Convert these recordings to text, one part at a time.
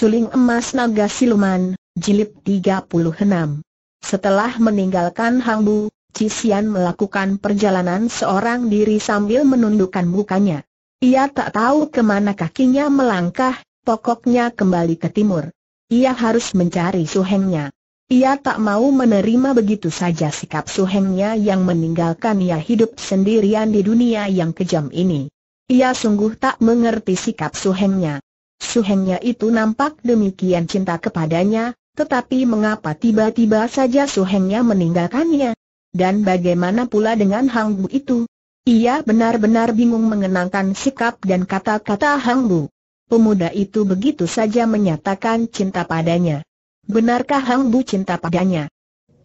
Suling Emas Naga Siluman, Jilid 36 Setelah meninggalkan Hangbu, Cisian melakukan perjalanan seorang diri sambil menundukkan mukanya. Ia tak tahu kemana kakinya melangkah, pokoknya kembali ke timur. Ia harus mencari suhengnya. Ia tak mau menerima begitu saja sikap suhengnya yang meninggalkan ia hidup sendirian di dunia yang kejam ini. Ia sungguh tak mengerti sikap suhengnya. Suhengnya itu nampak demikian cinta kepadanya, tetapi mengapa tiba-tiba saja Suhengnya meninggalkannya? Dan bagaimana pula dengan Hang Bu itu? Ia benar-benar bingung mengenangkan sikap dan kata-kata Hang Bu. Pemuda itu begitu saja menyatakan cinta padanya. Benarkah Hang Bu cinta padanya?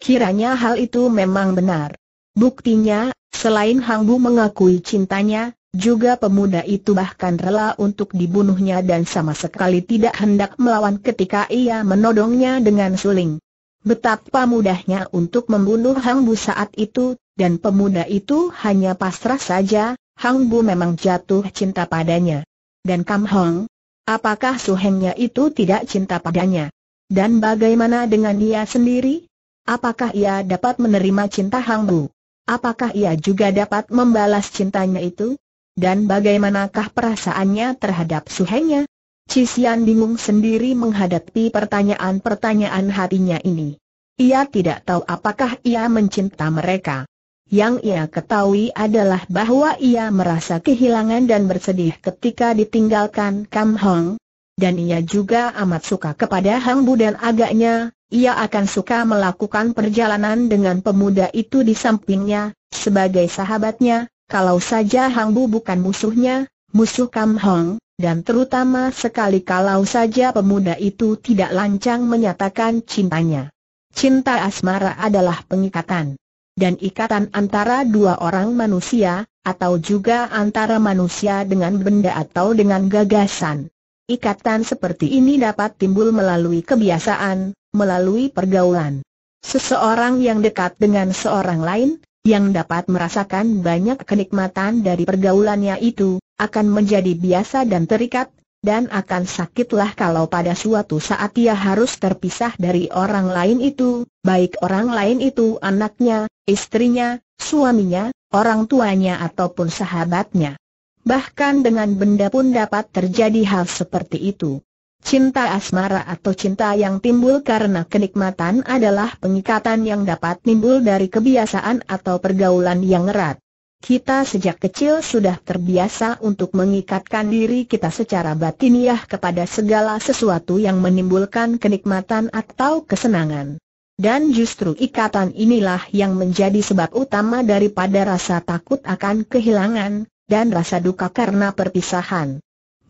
Kiranya hal itu memang benar. Buktinya, selain Hang Bu mengakui cintanya, juga pemuda itu bahkan rela untuk dibunuhnya dan sama sekali tidak hendak melawan ketika ia menodongnya dengan suling. Betapa mudahnya untuk membunuh Hang Bu saat itu, dan pemuda itu hanya pasrah saja, Hang Bu memang jatuh cinta padanya. Dan Kam Hong, apakah suhengnya itu tidak cinta padanya? Dan bagaimana dengan dia sendiri? Apakah ia dapat menerima cinta Hang Bu? Apakah ia juga dapat membalas cintanya itu? Dan bagaimanakah perasaannya terhadap suhengnya? Cisian bingung sendiri menghadapi pertanyaan-pertanyaan hatinya ini. Ia tidak tahu apakah ia mencinta mereka. Yang ia ketahui adalah bahwa ia merasa kehilangan dan bersedih ketika ditinggalkan Kam Hong. Dan ia juga amat suka kepada Hang Bu dan agaknya, ia akan suka melakukan perjalanan dengan pemuda itu di sampingnya, sebagai sahabatnya, kalau saja Hang Bu bukan musuhnya, musuh Kam Hong, dan terutama sekali kalau saja pemuda itu tidak lancang menyatakan cintanya. Cinta asmara adalah pengikatan. Dan ikatan antara dua orang manusia, atau juga antara manusia dengan benda atau dengan gagasan. Ikatan seperti ini dapat timbul melalui kebiasaan, melalui pergaulan. Seseorang yang dekat dengan seorang lain, yang dapat merasakan banyak kenikmatan dari pergaulannya itu, akan menjadi biasa dan terikat, dan akan sakitlah kalau pada suatu saat ia harus terpisah dari orang lain itu, baik orang lain itu anaknya, istrinya, suaminya, orang tuanya ataupun sahabatnya. Bahkan dengan benda pun dapat terjadi hal seperti itu. Cinta asmara atau cinta yang timbul karena kenikmatan adalah pengikatan yang dapat timbul dari kebiasaan atau pergaulan yang erat. Kita sejak kecil sudah terbiasa untuk mengikatkan diri kita secara batiniah kepada segala sesuatu yang menimbulkan kenikmatan atau kesenangan. Dan justru ikatan inilah yang menjadi sebab utama daripada rasa takut akan kehilangan, dan rasa duka karena perpisahan.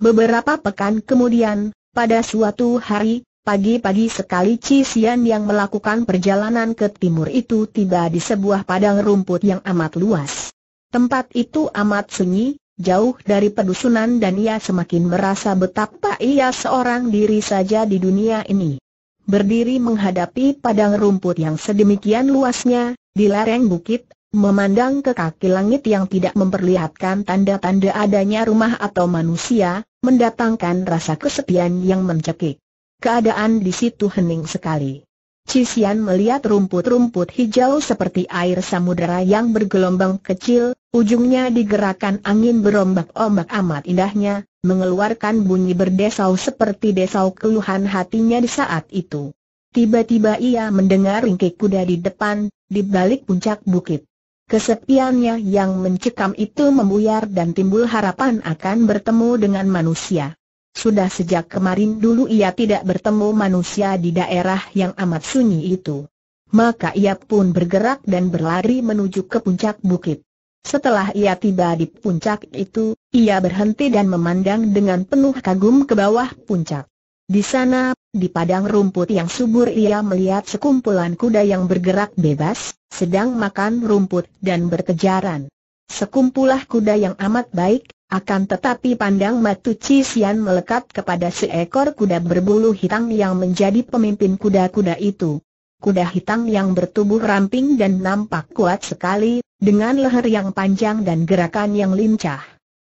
Beberapa pekan kemudian, pada suatu hari, pagi-pagi sekali Cisian yang melakukan perjalanan ke timur itu tiba di sebuah padang rumput yang amat luas. Tempat itu amat sunyi, jauh dari pedusunan dan ia semakin merasa betapa ia seorang diri saja di dunia ini. Berdiri menghadapi padang rumput yang sedemikian luasnya, di lereng bukit Memandang ke kaki langit yang tidak memperlihatkan tanda-tanda adanya rumah atau manusia, mendatangkan rasa kesepian yang mencekik. Keadaan di situ hening sekali. Cisian melihat rumput-rumput hijau seperti air samudera yang bergelombang kecil, ujungnya digerakkan angin berombak-ombak amat indahnya, mengeluarkan bunyi berdesau seperti desau keluhan hatinya di saat itu. Tiba-tiba ia mendengar ringkik kuda di depan, di balik puncak bukit. Kesepiannya yang mencekam itu membuyar dan timbul harapan akan bertemu dengan manusia. Sudah sejak kemarin dulu ia tidak bertemu manusia di daerah yang amat sunyi itu. Maka ia pun bergerak dan berlari menuju ke puncak bukit. Setelah ia tiba di puncak itu, ia berhenti dan memandang dengan penuh kagum ke bawah puncak. Di sana, di padang rumput yang subur ia melihat sekumpulan kuda yang bergerak bebas, sedang makan rumput dan berkejaran. Sekumpulah kuda yang amat baik, akan tetapi pandang Matu Cisian melekat kepada seekor kuda berbulu hitam yang menjadi pemimpin kuda-kuda itu. Kuda hitam yang bertubuh ramping dan nampak kuat sekali, dengan leher yang panjang dan gerakan yang lincah.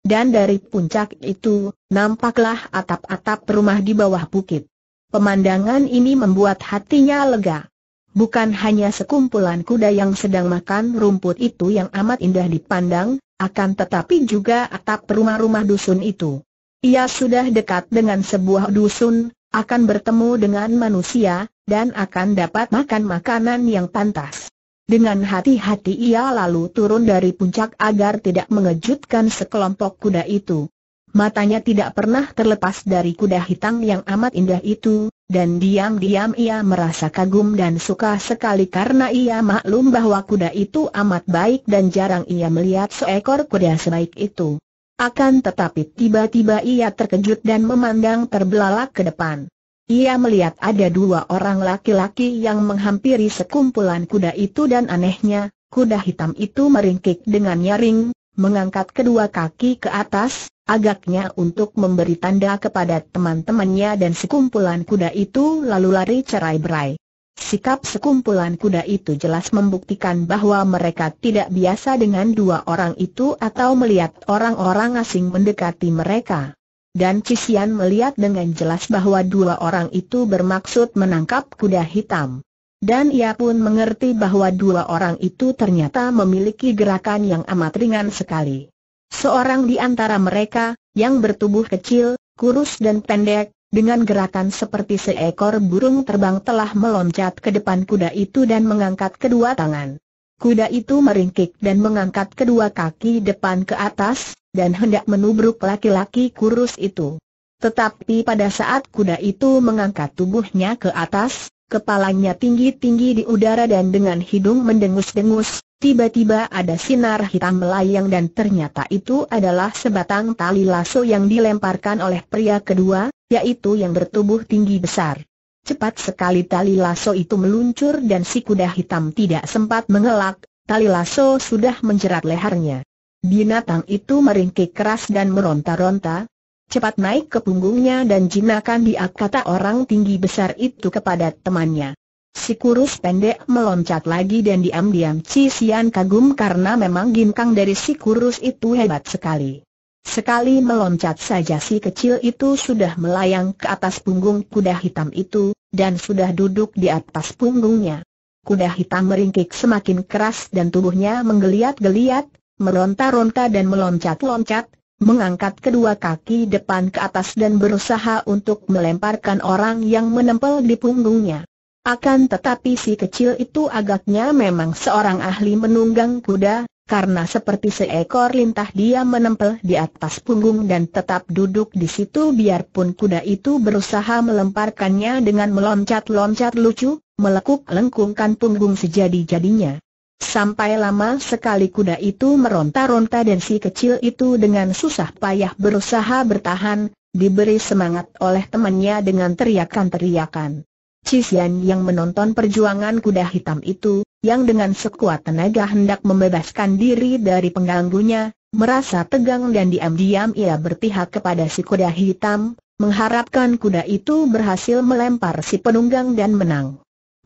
Dan dari puncak itu, nampaklah atap-atap rumah di bawah bukit. Pemandangan ini membuat hatinya lega. Bukan hanya sekumpulan kuda yang sedang makan rumput itu yang amat indah dipandang, akan tetapi juga atap rumah-rumah dusun itu. Ia sudah dekat dengan sebuah dusun, akan bertemu dengan manusia, dan akan dapat makan makanan yang pantas. Dengan hati-hati ia lalu turun dari puncak agar tidak mengejutkan sekelompok kuda itu. Matanya tidak pernah terlepas dari kuda hitam yang amat indah itu, dan diam-diam ia merasa kagum dan suka sekali karena ia maklum bahwa kuda itu amat baik dan jarang ia melihat seekor kuda sebaik itu. Akan tetapi tiba-tiba ia terkejut dan memandang terbelalak ke depan. Ia melihat ada dua orang laki-laki yang menghampiri sekumpulan kuda itu dan anehnya, kuda hitam itu meringkik dengan nyaring, mengangkat kedua kaki ke atas, agaknya untuk memberi tanda kepada teman-temannya dan sekumpulan kuda itu lalu lari cerai berai. Sikap sekumpulan kuda itu jelas membuktikan bahwa mereka tidak biasa dengan dua orang itu atau melihat orang-orang asing mendekati mereka dan Cisian melihat dengan jelas bahwa dua orang itu bermaksud menangkap kuda hitam. Dan ia pun mengerti bahwa dua orang itu ternyata memiliki gerakan yang amat ringan sekali. Seorang di antara mereka, yang bertubuh kecil, kurus dan pendek, dengan gerakan seperti seekor burung terbang telah meloncat ke depan kuda itu dan mengangkat kedua tangan. Kuda itu meringkik dan mengangkat kedua kaki depan ke atas, dan hendak menubruk laki-laki kurus itu. Tetapi pada saat kuda itu mengangkat tubuhnya ke atas, kepalanya tinggi-tinggi di udara dan dengan hidung mendengus-dengus, tiba-tiba ada sinar hitam melayang dan ternyata itu adalah sebatang tali lasso yang dilemparkan oleh pria kedua, yaitu yang bertubuh tinggi besar. Cepat sekali tali lasso itu meluncur dan si kuda hitam tidak sempat mengelak, tali lasso sudah menjerat lehernya. Binatang itu meringkik keras dan meronta-ronta, cepat naik ke punggungnya dan jinakan dia kata orang tinggi besar itu kepada temannya. Si kurus pendek meloncat lagi dan diam-diam Cisian kagum karena memang ginkang dari si kurus itu hebat sekali. Sekali meloncat saja si kecil itu sudah melayang ke atas punggung kuda hitam itu, dan sudah duduk di atas punggungnya. Kuda hitam meringkik semakin keras dan tubuhnya menggeliat-geliat, meronta-ronta dan meloncat-loncat, mengangkat kedua kaki depan ke atas dan berusaha untuk melemparkan orang yang menempel di punggungnya. Akan tetapi si kecil itu agaknya memang seorang ahli menunggang kuda, karena seperti seekor lintah dia menempel di atas punggung dan tetap duduk di situ biarpun kuda itu berusaha melemparkannya dengan meloncat-loncat lucu, melekuk lengkungkan punggung sejadi-jadinya. Sampai lama sekali kuda itu meronta-ronta dan si kecil itu dengan susah payah berusaha bertahan, diberi semangat oleh temannya dengan teriakan-teriakan. Cisian yang menonton perjuangan kuda hitam itu, yang dengan sekuat tenaga hendak membebaskan diri dari pengganggunya, merasa tegang dan diam-diam ia berpihak kepada si kuda hitam, mengharapkan kuda itu berhasil melempar si penunggang dan menang.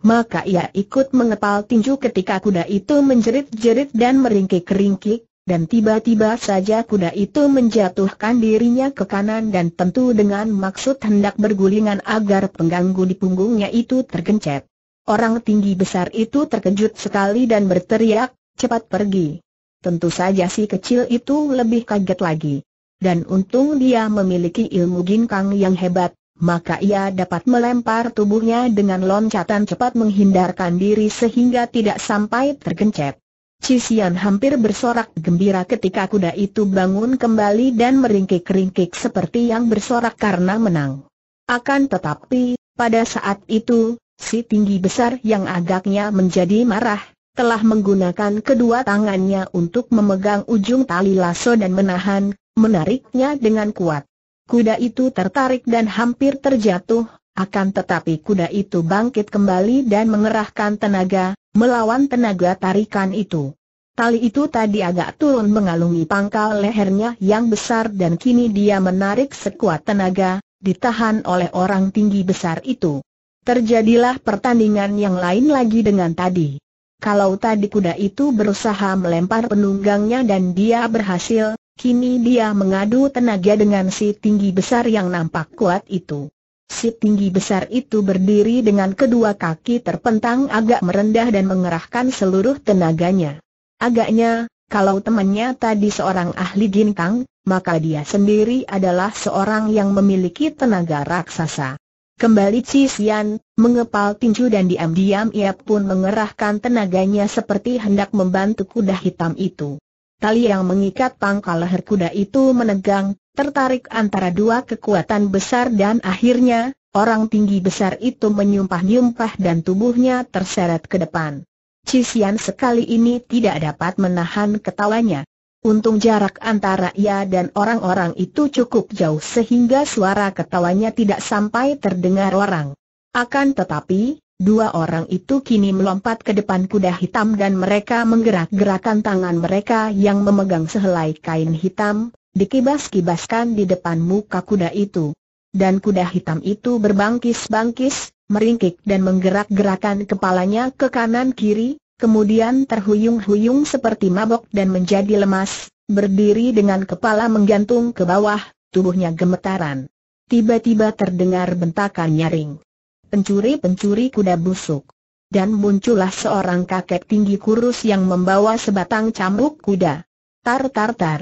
Maka ia ikut mengepal tinju ketika kuda itu menjerit-jerit dan meringkik-ringkik, dan tiba-tiba saja kuda itu menjatuhkan dirinya ke kanan dan tentu dengan maksud hendak bergulingan agar pengganggu di punggungnya itu tergencet. Orang tinggi besar itu terkejut sekali dan berteriak, cepat pergi. Tentu saja si kecil itu lebih kaget lagi. Dan untung dia memiliki ilmu ginkang yang hebat, maka ia dapat melempar tubuhnya dengan loncatan cepat menghindarkan diri sehingga tidak sampai tergencet. Cisian hampir bersorak gembira ketika kuda itu bangun kembali dan meringkik-ringkik seperti yang bersorak karena menang. Akan tetapi, pada saat itu, si tinggi besar yang agaknya menjadi marah, telah menggunakan kedua tangannya untuk memegang ujung tali lasso dan menahan, menariknya dengan kuat. Kuda itu tertarik dan hampir terjatuh, akan tetapi kuda itu bangkit kembali dan mengerahkan tenaga, melawan tenaga tarikan itu. Tali itu tadi agak turun mengalungi pangkal lehernya yang besar dan kini dia menarik sekuat tenaga, ditahan oleh orang tinggi besar itu. Terjadilah pertandingan yang lain lagi dengan tadi. Kalau tadi kuda itu berusaha melempar penunggangnya dan dia berhasil, Kini dia mengadu tenaga dengan si tinggi besar yang nampak kuat itu. Si tinggi besar itu berdiri dengan kedua kaki terpentang agak merendah dan mengerahkan seluruh tenaganya. Agaknya, kalau temannya tadi seorang ahli gintang, maka dia sendiri adalah seorang yang memiliki tenaga raksasa. Kembali Cisian, mengepal tinju dan diam-diam ia pun mengerahkan tenaganya seperti hendak membantu kuda hitam itu. Tali yang mengikat pangkal leher kuda itu menegang, tertarik antara dua kekuatan besar dan akhirnya, orang tinggi besar itu menyumpah-nyumpah dan tubuhnya terseret ke depan. Cisian sekali ini tidak dapat menahan ketawanya. Untung jarak antara ia dan orang-orang itu cukup jauh sehingga suara ketawanya tidak sampai terdengar orang. Akan tetapi, Dua orang itu kini melompat ke depan kuda hitam dan mereka menggerak-gerakan tangan mereka yang memegang sehelai kain hitam, dikibas-kibaskan di depan muka kuda itu. Dan kuda hitam itu berbangkis-bangkis, meringkik dan menggerak-gerakan kepalanya ke kanan-kiri, kemudian terhuyung-huyung seperti mabok dan menjadi lemas, berdiri dengan kepala menggantung ke bawah, tubuhnya gemetaran. Tiba-tiba terdengar bentakan nyaring pencuri-pencuri kuda busuk. Dan muncullah seorang kakek tinggi kurus yang membawa sebatang cambuk kuda. Tar tar tar.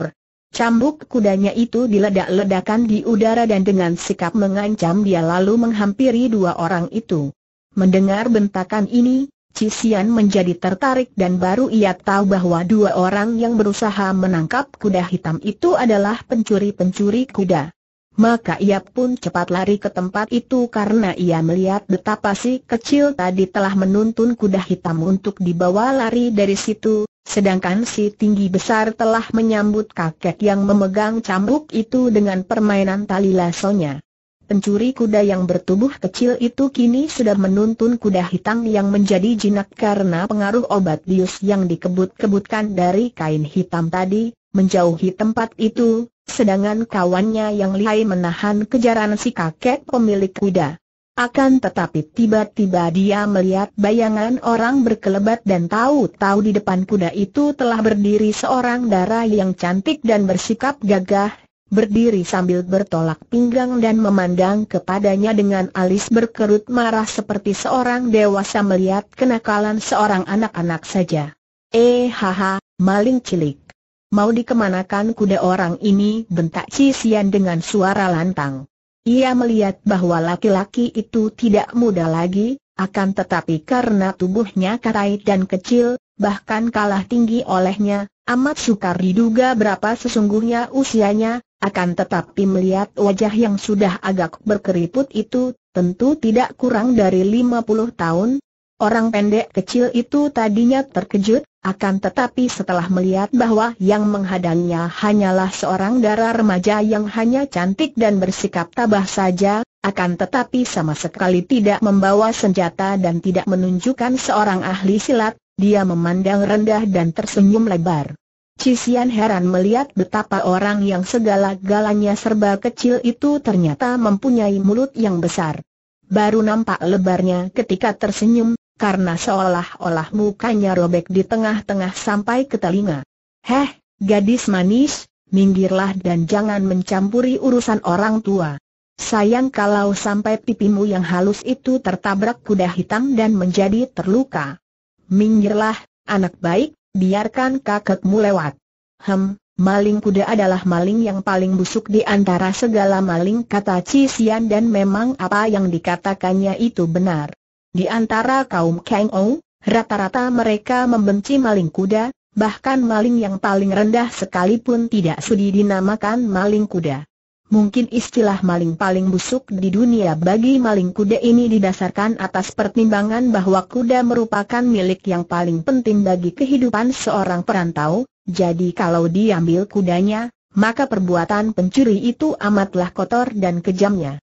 Cambuk kudanya itu diledak-ledakan di udara dan dengan sikap mengancam dia lalu menghampiri dua orang itu. Mendengar bentakan ini, Cisian menjadi tertarik dan baru ia tahu bahwa dua orang yang berusaha menangkap kuda hitam itu adalah pencuri-pencuri kuda. Maka ia pun cepat lari ke tempat itu karena ia melihat betapa si kecil tadi telah menuntun kuda hitam untuk dibawa lari dari situ, sedangkan si tinggi besar telah menyambut kakek yang memegang cambuk itu dengan permainan tali lasonya. Pencuri kuda yang bertubuh kecil itu kini sudah menuntun kuda hitam yang menjadi jinak karena pengaruh obat bius yang dikebut-kebutkan dari kain hitam tadi, menjauhi tempat itu, Sedangkan kawannya yang lihai menahan kejaran si kakek pemilik kuda. Akan tetapi tiba-tiba dia melihat bayangan orang berkelebat dan tahu-tahu di depan kuda itu telah berdiri seorang dara yang cantik dan bersikap gagah, berdiri sambil bertolak pinggang dan memandang kepadanya dengan alis berkerut marah seperti seorang dewasa melihat kenakalan seorang anak-anak saja. Eh haha, maling cilik mau dikemanakan kuda orang ini bentak Cisian dengan suara lantang. Ia melihat bahwa laki-laki itu tidak muda lagi, akan tetapi karena tubuhnya karait dan kecil, bahkan kalah tinggi olehnya, amat sukar diduga berapa sesungguhnya usianya, akan tetapi melihat wajah yang sudah agak berkeriput itu, tentu tidak kurang dari 50 tahun. Orang pendek kecil itu tadinya terkejut, akan tetapi setelah melihat bahwa yang menghadangnya hanyalah seorang darah remaja yang hanya cantik dan bersikap tabah saja, akan tetapi sama sekali tidak membawa senjata dan tidak menunjukkan seorang ahli silat, dia memandang rendah dan tersenyum lebar. Cisian heran melihat betapa orang yang segala-galanya serba kecil itu ternyata mempunyai mulut yang besar. Baru nampak lebarnya ketika tersenyum, karena seolah-olah mukanya robek di tengah-tengah sampai ke telinga. Heh, gadis manis, minggirlah dan jangan mencampuri urusan orang tua. Sayang kalau sampai pipimu yang halus itu tertabrak kuda hitam dan menjadi terluka. Minggirlah, anak baik, biarkan kakekmu lewat. Hem, maling kuda adalah maling yang paling busuk di antara segala maling kata Cisian dan memang apa yang dikatakannya itu benar. Di antara kaum Ou, rata-rata mereka membenci maling kuda, bahkan maling yang paling rendah sekalipun tidak sudi dinamakan maling kuda. Mungkin istilah maling paling busuk di dunia bagi maling kuda ini didasarkan atas pertimbangan bahwa kuda merupakan milik yang paling penting bagi kehidupan seorang perantau, jadi kalau diambil kudanya, maka perbuatan pencuri itu amatlah kotor dan kejamnya.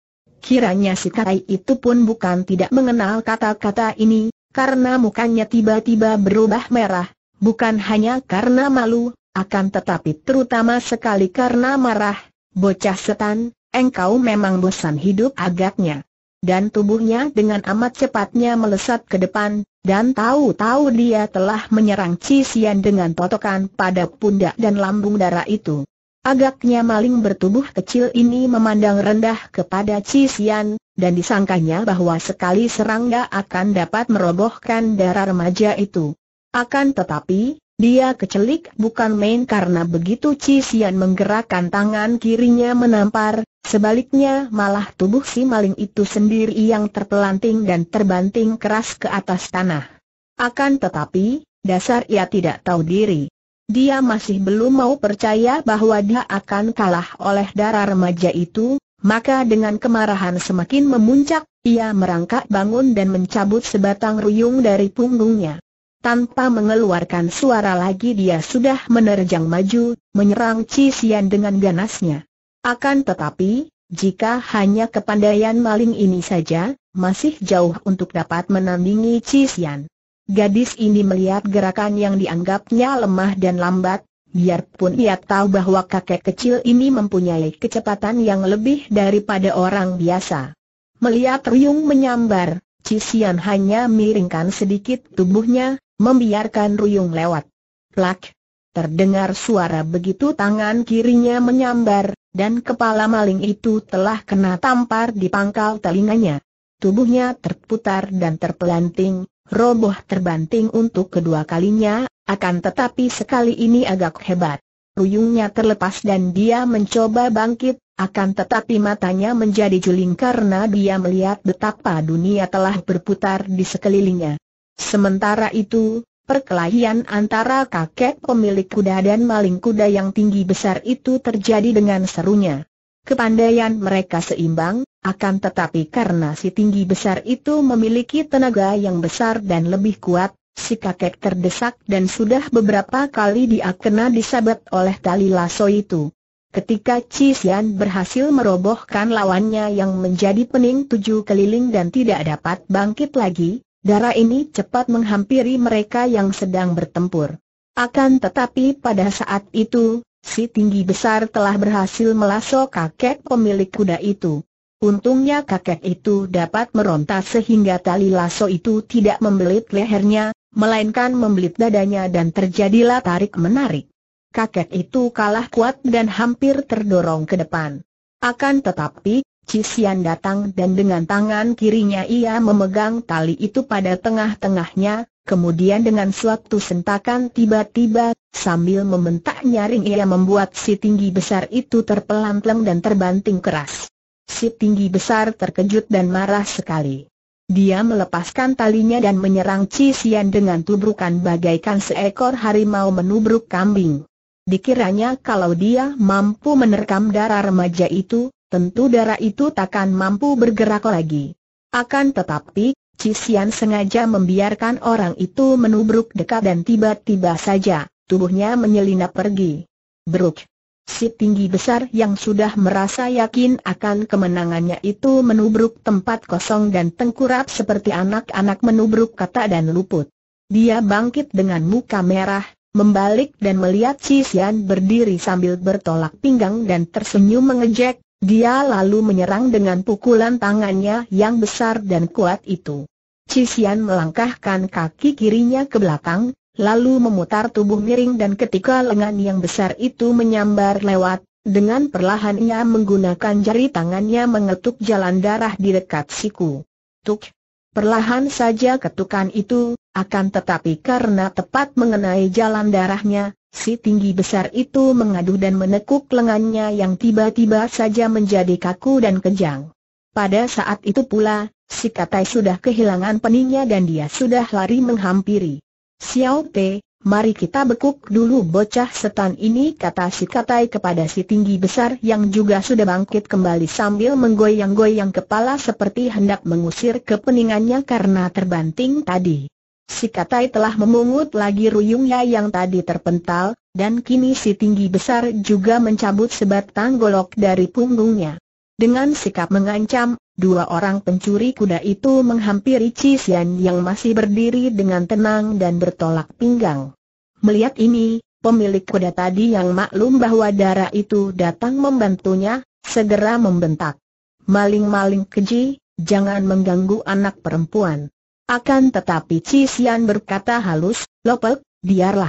Kiranya si Karai itu pun bukan tidak mengenal kata-kata ini, karena mukanya tiba-tiba berubah merah, bukan hanya karena malu, akan tetapi terutama sekali karena marah. Bocah setan, engkau memang bosan hidup agaknya. Dan tubuhnya dengan amat cepatnya melesat ke depan, dan tahu-tahu dia telah menyerang Cisian dengan totokan pada pundak dan lambung darah itu. Agaknya maling bertubuh kecil ini memandang rendah kepada Cisian, dan disangkanya bahwa sekali serangga akan dapat merobohkan darah remaja itu. Akan tetapi, dia kecelik bukan main karena begitu Cisian menggerakkan tangan kirinya menampar, sebaliknya malah tubuh si maling itu sendiri yang terpelanting dan terbanting keras ke atas tanah. Akan tetapi, dasar ia tidak tahu diri. Dia masih belum mau percaya bahwa dia akan kalah oleh darah remaja itu, maka dengan kemarahan semakin memuncak, ia merangkak bangun dan mencabut sebatang ruyung dari punggungnya. Tanpa mengeluarkan suara lagi dia sudah menerjang maju, menyerang Cisian dengan ganasnya. Akan tetapi, jika hanya kepandaian maling ini saja, masih jauh untuk dapat menandingi Cisian. Gadis ini melihat gerakan yang dianggapnya lemah dan lambat, biarpun ia tahu bahwa kakek kecil ini mempunyai kecepatan yang lebih daripada orang biasa. Melihat riung menyambar, Cisian hanya miringkan sedikit tubuhnya, membiarkan Ruyung lewat. Plak! Terdengar suara begitu tangan kirinya menyambar, dan kepala maling itu telah kena tampar di pangkal telinganya. Tubuhnya terputar dan terpelanting, roboh terbanting untuk kedua kalinya, akan tetapi sekali ini agak hebat. Ruyungnya terlepas dan dia mencoba bangkit, akan tetapi matanya menjadi juling karena dia melihat betapa dunia telah berputar di sekelilingnya. Sementara itu, perkelahian antara kakek pemilik kuda dan maling kuda yang tinggi besar itu terjadi dengan serunya. Kepandaian mereka seimbang, akan tetapi karena si tinggi besar itu memiliki tenaga yang besar dan lebih kuat, si kakek terdesak dan sudah beberapa kali dia kena disabet oleh tali lasso itu. Ketika Cisian berhasil merobohkan lawannya yang menjadi pening tujuh keliling dan tidak dapat bangkit lagi, darah ini cepat menghampiri mereka yang sedang bertempur. Akan tetapi pada saat itu, si tinggi besar telah berhasil melasso kakek pemilik kuda itu. Untungnya kakek itu dapat meronta sehingga tali lasso itu tidak membelit lehernya, melainkan membelit dadanya dan terjadilah tarik-menarik. Kakek itu kalah kuat dan hampir terdorong ke depan. Akan tetapi, Cisian datang dan dengan tangan kirinya ia memegang tali itu pada tengah-tengahnya, kemudian dengan suatu sentakan tiba-tiba, sambil membentak nyaring ia membuat si tinggi besar itu terpelantleng dan terbanting keras. Si tinggi besar terkejut dan marah sekali. Dia melepaskan talinya dan menyerang Cisian dengan tubrukan bagaikan seekor harimau menubruk kambing. Dikiranya kalau dia mampu menerkam darah remaja itu, tentu darah itu takkan mampu bergerak lagi. Akan tetapi, Cisian sengaja membiarkan orang itu menubruk dekat dan tiba-tiba saja, tubuhnya menyelinap pergi. Beruk. Si tinggi besar yang sudah merasa yakin akan kemenangannya itu menubruk tempat kosong dan tengkurap seperti anak-anak menubruk kata dan luput. Dia bangkit dengan muka merah, membalik dan melihat Cisian berdiri sambil bertolak pinggang dan tersenyum mengejek, dia lalu menyerang dengan pukulan tangannya yang besar dan kuat itu. Cixian melangkahkan kaki kirinya ke belakang, lalu memutar tubuh miring dan ketika lengan yang besar itu menyambar lewat, dengan perlahan ia menggunakan jari tangannya mengetuk jalan darah di dekat siku. Tuk! Perlahan saja ketukan itu, akan tetapi karena tepat mengenai jalan darahnya, Si tinggi besar itu mengaduh dan menekuk lengannya yang tiba-tiba saja menjadi kaku dan kejang. Pada saat itu pula, si Katai sudah kehilangan peningnya dan dia sudah lari menghampiri. Xiao Te, mari kita bekuk dulu bocah setan ini kata si Katai kepada si tinggi besar yang juga sudah bangkit kembali sambil menggoyang-goyang kepala seperti hendak mengusir kepeningannya karena terbanting tadi. Si Katai telah memungut lagi ruyungnya yang tadi terpental, dan kini si tinggi besar juga mencabut sebatang golok dari punggungnya. Dengan sikap mengancam, dua orang pencuri kuda itu menghampiri Cisian yang masih berdiri dengan tenang dan bertolak pinggang. Melihat ini, pemilik kuda tadi yang maklum bahwa darah itu datang membantunya, segera membentak. Maling-maling keji, jangan mengganggu anak perempuan. Akan tetapi Cisian berkata halus, Lopek, biarlah.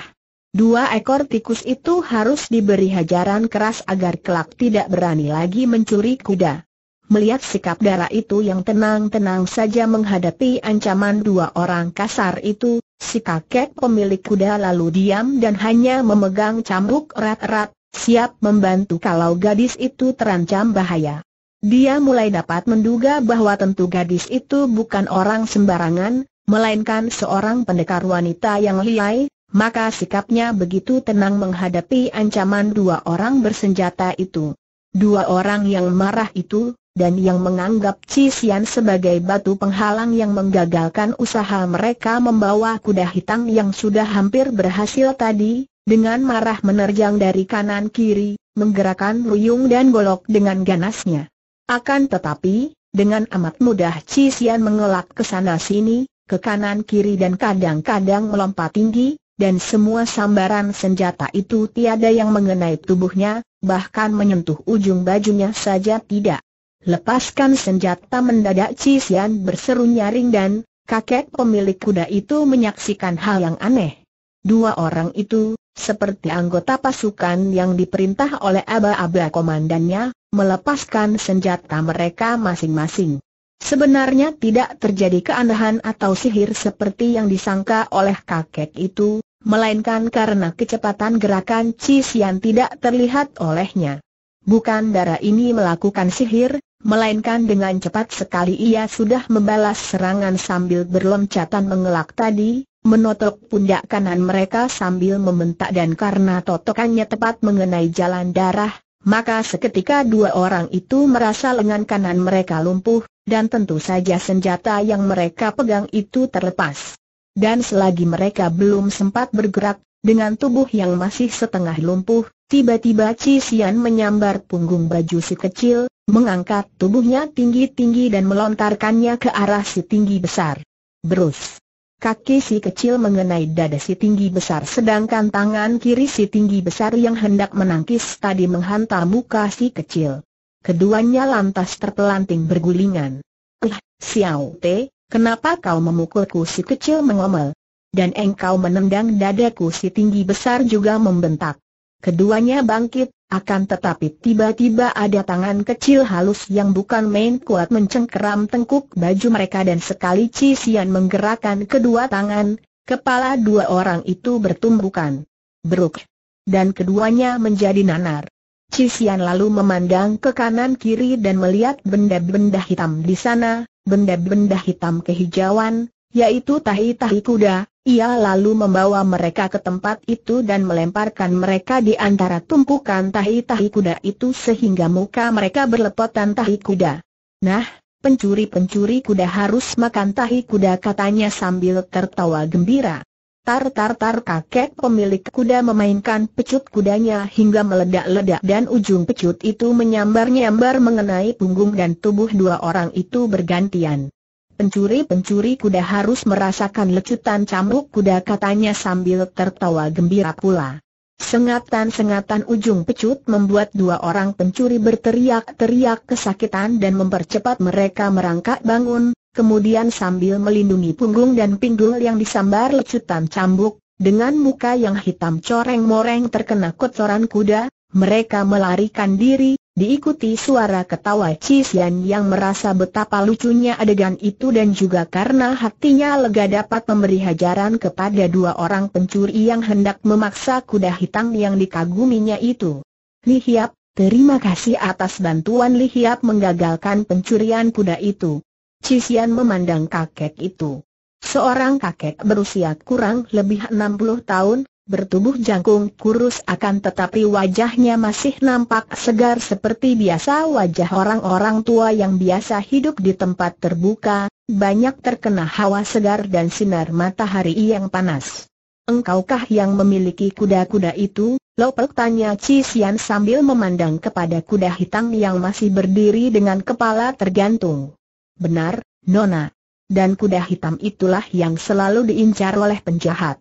Dua ekor tikus itu harus diberi hajaran keras agar kelak tidak berani lagi mencuri kuda. Melihat sikap darah itu yang tenang-tenang saja menghadapi ancaman dua orang kasar itu, si kakek pemilik kuda lalu diam dan hanya memegang cambuk erat-erat, siap membantu kalau gadis itu terancam bahaya. Dia mulai dapat menduga bahwa tentu gadis itu bukan orang sembarangan, melainkan seorang pendekar wanita yang liai, maka sikapnya begitu tenang menghadapi ancaman dua orang bersenjata itu. Dua orang yang marah itu, dan yang menganggap Cisian sebagai batu penghalang yang menggagalkan usaha mereka membawa kuda hitam yang sudah hampir berhasil tadi, dengan marah menerjang dari kanan kiri, menggerakkan ruyung dan golok dengan ganasnya. Akan tetapi, dengan amat mudah Cisian mengelak ke sana sini, ke kanan kiri dan kadang-kadang melompat tinggi, dan semua sambaran senjata itu tiada yang mengenai tubuhnya, bahkan menyentuh ujung bajunya saja tidak. Lepaskan senjata mendadak Cisian berseru nyaring dan, kakek pemilik kuda itu menyaksikan hal yang aneh. Dua orang itu, seperti anggota pasukan yang diperintah oleh aba-aba komandannya, melepaskan senjata mereka masing-masing. Sebenarnya tidak terjadi keanehan atau sihir seperti yang disangka oleh kakek itu, melainkan karena kecepatan gerakan Cis yang tidak terlihat olehnya. Bukan darah ini melakukan sihir, melainkan dengan cepat sekali ia sudah membalas serangan sambil berloncatan mengelak tadi, menotok pundak kanan mereka sambil membentak dan karena totokannya tepat mengenai jalan darah, maka seketika dua orang itu merasa lengan kanan mereka lumpuh, dan tentu saja senjata yang mereka pegang itu terlepas. Dan selagi mereka belum sempat bergerak, dengan tubuh yang masih setengah lumpuh, tiba-tiba Cisian menyambar punggung baju si kecil, mengangkat tubuhnya tinggi-tinggi dan melontarkannya ke arah si tinggi besar. Berus. Kaki si kecil mengenai dada si tinggi besar sedangkan tangan kiri si tinggi besar yang hendak menangkis tadi menghantam muka si kecil. Keduanya lantas terpelanting bergulingan. Eh, Xiao Te, kenapa kau memukulku si kecil mengomel? Dan engkau menendang dadaku si tinggi besar juga membentak. Keduanya bangkit, akan tetapi tiba-tiba ada tangan kecil halus yang bukan main kuat mencengkeram tengkuk baju mereka dan sekali Cisian menggerakkan kedua tangan, kepala dua orang itu bertumbukan. Beruk. Dan keduanya menjadi nanar. Cisian lalu memandang ke kanan kiri dan melihat benda-benda hitam di sana, benda-benda hitam kehijauan, yaitu tahi-tahi kuda, ia lalu membawa mereka ke tempat itu dan melemparkan mereka di antara tumpukan tahi-tahi kuda itu sehingga muka mereka berlepotan tahi kuda. Nah, pencuri-pencuri kuda harus makan tahi kuda katanya sambil tertawa gembira. Tar-tar-tar kakek pemilik kuda memainkan pecut kudanya hingga meledak-ledak dan ujung pecut itu menyambar-nyambar mengenai punggung dan tubuh dua orang itu bergantian. Pencuri-pencuri kuda harus merasakan lecutan cambuk kuda katanya sambil tertawa gembira pula. Sengatan-sengatan ujung pecut membuat dua orang pencuri berteriak-teriak kesakitan dan mempercepat mereka merangkak bangun, kemudian sambil melindungi punggung dan pinggul yang disambar lecutan cambuk, dengan muka yang hitam coreng-moreng terkena kotoran kuda, mereka melarikan diri, Diikuti suara ketawa Cisian yang merasa betapa lucunya adegan itu dan juga karena hatinya lega dapat memberi hajaran kepada dua orang pencuri yang hendak memaksa kuda hitam yang dikaguminya itu. Li Hiap, terima kasih atas bantuan Li Hiap menggagalkan pencurian kuda itu. Cisian memandang kakek itu. Seorang kakek berusia kurang lebih 60 tahun, bertubuh jangkung kurus akan tetapi wajahnya masih nampak segar seperti biasa wajah orang-orang tua yang biasa hidup di tempat terbuka, banyak terkena hawa segar dan sinar matahari yang panas. Engkaukah yang memiliki kuda-kuda itu? Lopek tanya Cisian sambil memandang kepada kuda hitam yang masih berdiri dengan kepala tergantung. Benar, Nona. Dan kuda hitam itulah yang selalu diincar oleh penjahat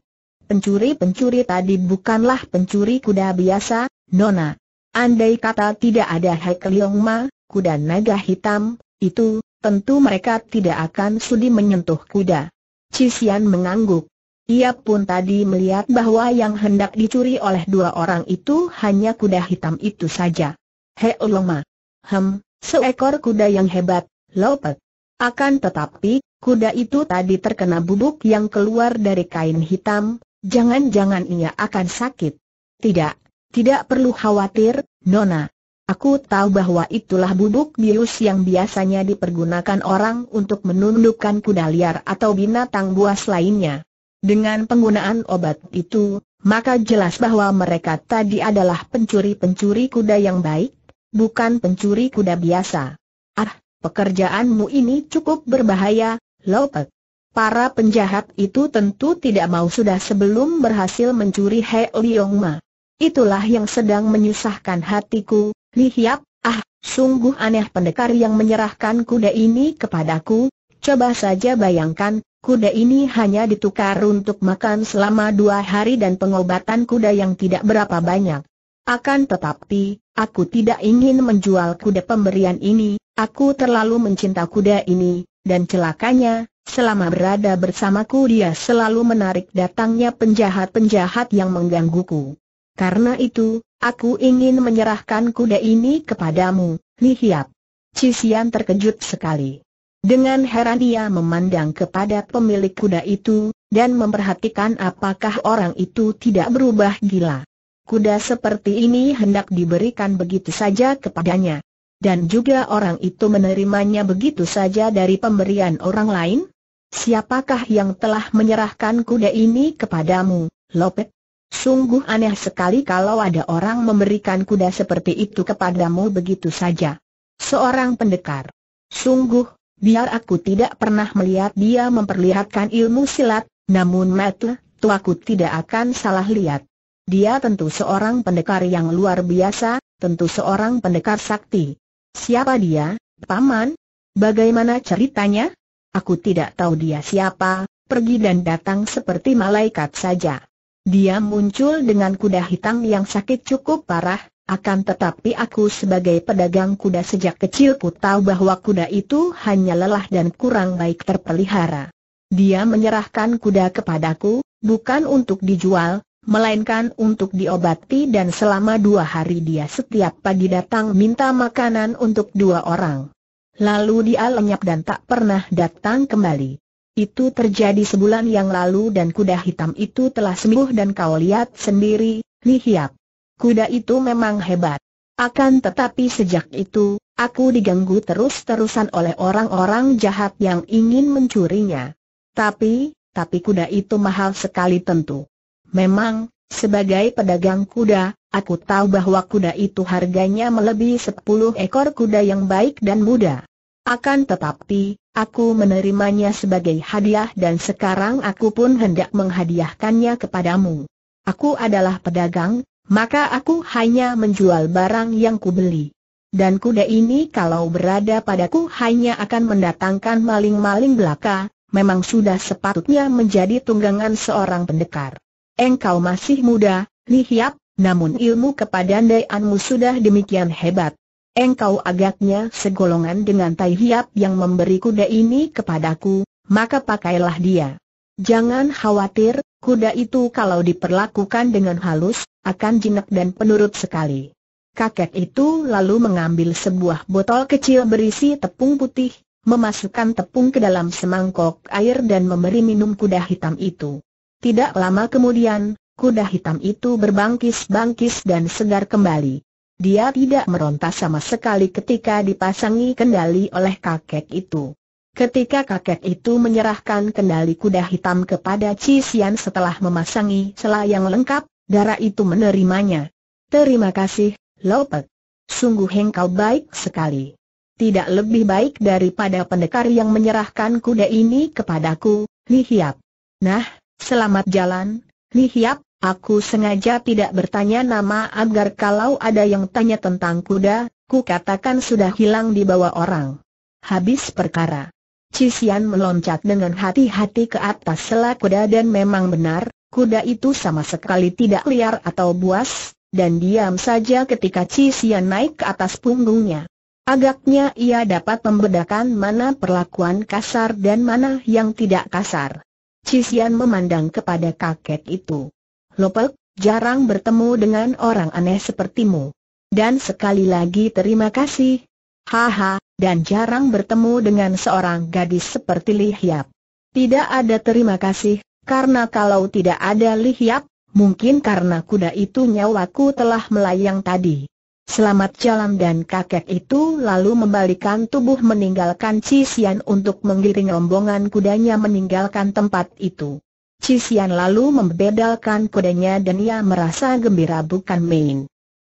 pencuri-pencuri tadi bukanlah pencuri kuda biasa, Nona. Andai kata tidak ada Hei Leong Ma, kuda naga hitam, itu, tentu mereka tidak akan sudi menyentuh kuda. Cisian mengangguk. Ia pun tadi melihat bahwa yang hendak dicuri oleh dua orang itu hanya kuda hitam itu saja. Hei Ma. Hem, seekor kuda yang hebat, lopet. Akan tetapi, kuda itu tadi terkena bubuk yang keluar dari kain hitam, Jangan-jangan ia akan sakit. Tidak, tidak perlu khawatir, Nona. Aku tahu bahwa itulah bubuk bius yang biasanya dipergunakan orang untuk menundukkan kuda liar atau binatang buas lainnya. Dengan penggunaan obat itu, maka jelas bahwa mereka tadi adalah pencuri-pencuri kuda yang baik, bukan pencuri kuda biasa. Ah, pekerjaanmu ini cukup berbahaya, Lopek. Para penjahat itu tentu tidak mau sudah sebelum berhasil mencuri He Liong Ma. Itulah yang sedang menyusahkan hatiku, Li Hiap, ah, sungguh aneh pendekar yang menyerahkan kuda ini kepadaku, coba saja bayangkan, kuda ini hanya ditukar untuk makan selama dua hari dan pengobatan kuda yang tidak berapa banyak. Akan tetapi, aku tidak ingin menjual kuda pemberian ini, aku terlalu mencinta kuda ini, dan celakanya, selama berada bersamaku dia selalu menarik datangnya penjahat-penjahat yang menggangguku. Karena itu, aku ingin menyerahkan kuda ini kepadamu, Lihiap. Cisian terkejut sekali. Dengan heran ia memandang kepada pemilik kuda itu, dan memperhatikan apakah orang itu tidak berubah gila. Kuda seperti ini hendak diberikan begitu saja kepadanya dan juga orang itu menerimanya begitu saja dari pemberian orang lain? Siapakah yang telah menyerahkan kuda ini kepadamu, Lopet? Sungguh aneh sekali kalau ada orang memberikan kuda seperti itu kepadamu begitu saja. Seorang pendekar. Sungguh, biar aku tidak pernah melihat dia memperlihatkan ilmu silat, namun metle, tuaku tidak akan salah lihat. Dia tentu seorang pendekar yang luar biasa, tentu seorang pendekar sakti. Siapa dia, Paman? Bagaimana ceritanya? Aku tidak tahu dia siapa, pergi dan datang seperti malaikat saja. Dia muncul dengan kuda hitam yang sakit cukup parah, akan tetapi aku sebagai pedagang kuda sejak kecil ku tahu bahwa kuda itu hanya lelah dan kurang baik terpelihara. Dia menyerahkan kuda kepadaku, bukan untuk dijual, melainkan untuk diobati dan selama dua hari dia setiap pagi datang minta makanan untuk dua orang. Lalu dia lenyap dan tak pernah datang kembali. Itu terjadi sebulan yang lalu dan kuda hitam itu telah sembuh dan kau lihat sendiri, Li Hiap. Kuda itu memang hebat. Akan tetapi sejak itu, aku diganggu terus-terusan oleh orang-orang jahat yang ingin mencurinya. Tapi, tapi kuda itu mahal sekali tentu. Memang, sebagai pedagang kuda, aku tahu bahwa kuda itu harganya melebihi 10 ekor kuda yang baik dan muda. Akan tetapi, aku menerimanya sebagai hadiah dan sekarang aku pun hendak menghadiahkannya kepadamu. Aku adalah pedagang, maka aku hanya menjual barang yang kubeli. Dan kuda ini kalau berada padaku hanya akan mendatangkan maling-maling belaka, memang sudah sepatutnya menjadi tunggangan seorang pendekar engkau masih muda, Hiap, namun ilmu kepadaanmu sudah demikian hebat. Engkau agaknya segolongan dengan Tai Hiap yang memberi kuda ini kepadaku, maka pakailah dia. Jangan khawatir, kuda itu kalau diperlakukan dengan halus, akan jinak dan penurut sekali. Kakek itu lalu mengambil sebuah botol kecil berisi tepung putih, memasukkan tepung ke dalam semangkok air dan memberi minum kuda hitam itu. Tidak lama kemudian, kuda hitam itu berbangkis-bangkis dan segar kembali. Dia tidak meronta sama sekali ketika dipasangi kendali oleh kakek itu. Ketika kakek itu menyerahkan kendali kuda hitam kepada Cisian setelah memasangi yang lengkap, darah itu menerimanya. Terima kasih, Lopet. Sungguh engkau baik sekali. Tidak lebih baik daripada pendekar yang menyerahkan kuda ini kepadaku, Lihiap. Nah, Selamat jalan, Hiap, aku sengaja tidak bertanya nama agar kalau ada yang tanya tentang kuda, ku katakan sudah hilang di bawah orang. Habis perkara. Cisian meloncat dengan hati-hati ke atas sela kuda dan memang benar, kuda itu sama sekali tidak liar atau buas, dan diam saja ketika Cisian naik ke atas punggungnya. Agaknya ia dapat membedakan mana perlakuan kasar dan mana yang tidak kasar. Cisian memandang kepada kakek itu. Lopek, jarang bertemu dengan orang aneh sepertimu. Dan sekali lagi terima kasih. Haha, dan jarang bertemu dengan seorang gadis seperti Li Hiap. Tidak ada terima kasih, karena kalau tidak ada Li Hiap, mungkin karena kuda itu nyawaku telah melayang tadi. Selamat jalan dan kakek itu lalu membalikan tubuh meninggalkan Cisian untuk menggiring rombongan kudanya meninggalkan tempat itu. Cisian lalu membedalkan kudanya dan ia merasa gembira bukan main.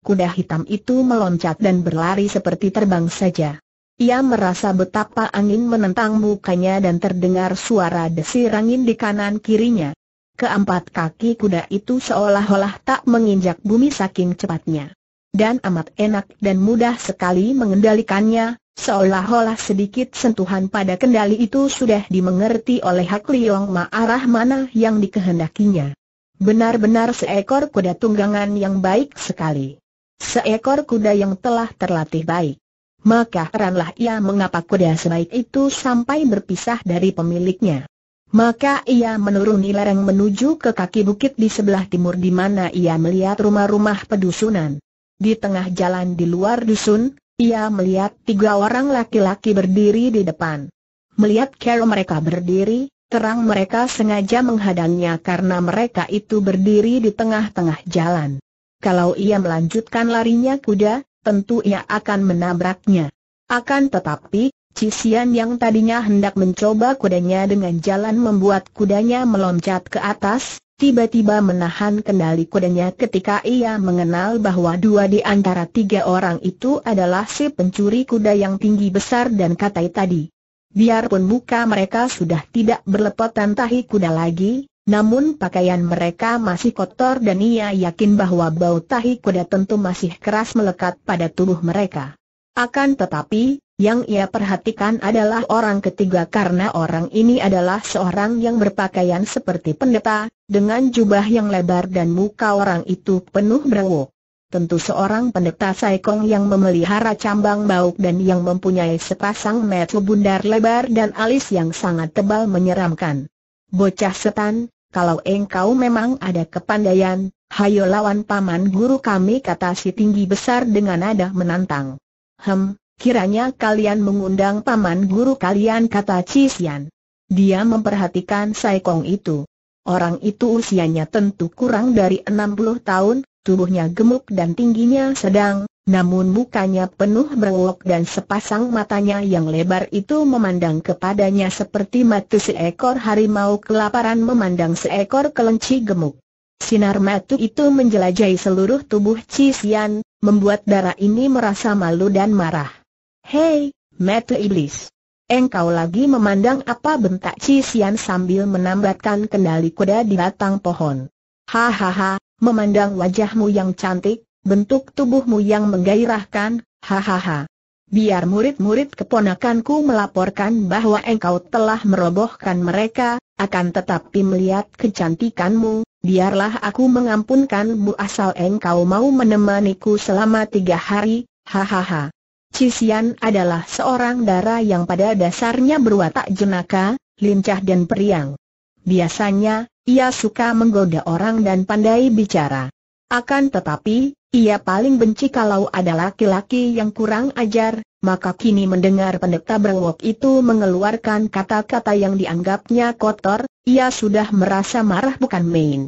Kuda hitam itu meloncat dan berlari seperti terbang saja. Ia merasa betapa angin menentang mukanya dan terdengar suara desir angin di kanan kirinya. Keempat kaki kuda itu seolah-olah tak menginjak bumi saking cepatnya dan amat enak dan mudah sekali mengendalikannya, seolah-olah sedikit sentuhan pada kendali itu sudah dimengerti oleh Hak Liong Ma arah mana yang dikehendakinya. Benar-benar seekor kuda tunggangan yang baik sekali. Seekor kuda yang telah terlatih baik. Maka heranlah ia mengapa kuda sebaik itu sampai berpisah dari pemiliknya. Maka ia menuruni lereng menuju ke kaki bukit di sebelah timur di mana ia melihat rumah-rumah pedusunan. Di tengah jalan di luar dusun, ia melihat tiga orang laki-laki berdiri di depan. Melihat cara mereka berdiri, terang mereka sengaja menghadangnya karena mereka itu berdiri di tengah-tengah jalan. Kalau ia melanjutkan larinya kuda, tentu ia akan menabraknya. Akan tetapi, Cisian yang tadinya hendak mencoba kudanya dengan jalan membuat kudanya meloncat ke atas, tiba-tiba menahan kendali kudanya ketika ia mengenal bahwa dua di antara tiga orang itu adalah si pencuri kuda yang tinggi besar dan katai tadi. Biarpun muka mereka sudah tidak berlepotan tahi kuda lagi, namun pakaian mereka masih kotor dan ia yakin bahwa bau tahi kuda tentu masih keras melekat pada tubuh mereka. Akan tetapi, yang ia perhatikan adalah orang ketiga karena orang ini adalah seorang yang berpakaian seperti pendeta, dengan jubah yang lebar dan muka orang itu penuh berwok. Tentu seorang pendeta saikong yang memelihara cambang bauk dan yang mempunyai sepasang mata bundar lebar dan alis yang sangat tebal menyeramkan. Bocah setan, kalau engkau memang ada kepandaian, hayo lawan paman guru kami kata si tinggi besar dengan nada menantang. Hem, Kiranya kalian mengundang paman guru kalian kata Cisian. Dia memperhatikan Saikong itu. Orang itu usianya tentu kurang dari 60 tahun, tubuhnya gemuk dan tingginya sedang, namun mukanya penuh berwok dan sepasang matanya yang lebar itu memandang kepadanya seperti mata seekor harimau kelaparan memandang seekor kelinci gemuk. Sinar mata itu menjelajahi seluruh tubuh Cisian, membuat darah ini merasa malu dan marah. Hei, mata iblis. Engkau lagi memandang apa bentak Cisian sambil menambatkan kendali kuda di batang pohon. Hahaha, memandang wajahmu yang cantik, bentuk tubuhmu yang menggairahkan, hahaha. Biar murid-murid keponakanku melaporkan bahwa engkau telah merobohkan mereka, akan tetapi melihat kecantikanmu, biarlah aku mengampunkanmu asal engkau mau menemaniku selama tiga hari, hahaha. Cisian adalah seorang dara yang pada dasarnya berwatak jenaka, lincah dan periang. Biasanya, ia suka menggoda orang dan pandai bicara. Akan tetapi, ia paling benci kalau ada laki-laki yang kurang ajar, maka kini mendengar pendeta berwok itu mengeluarkan kata-kata yang dianggapnya kotor, ia sudah merasa marah bukan main.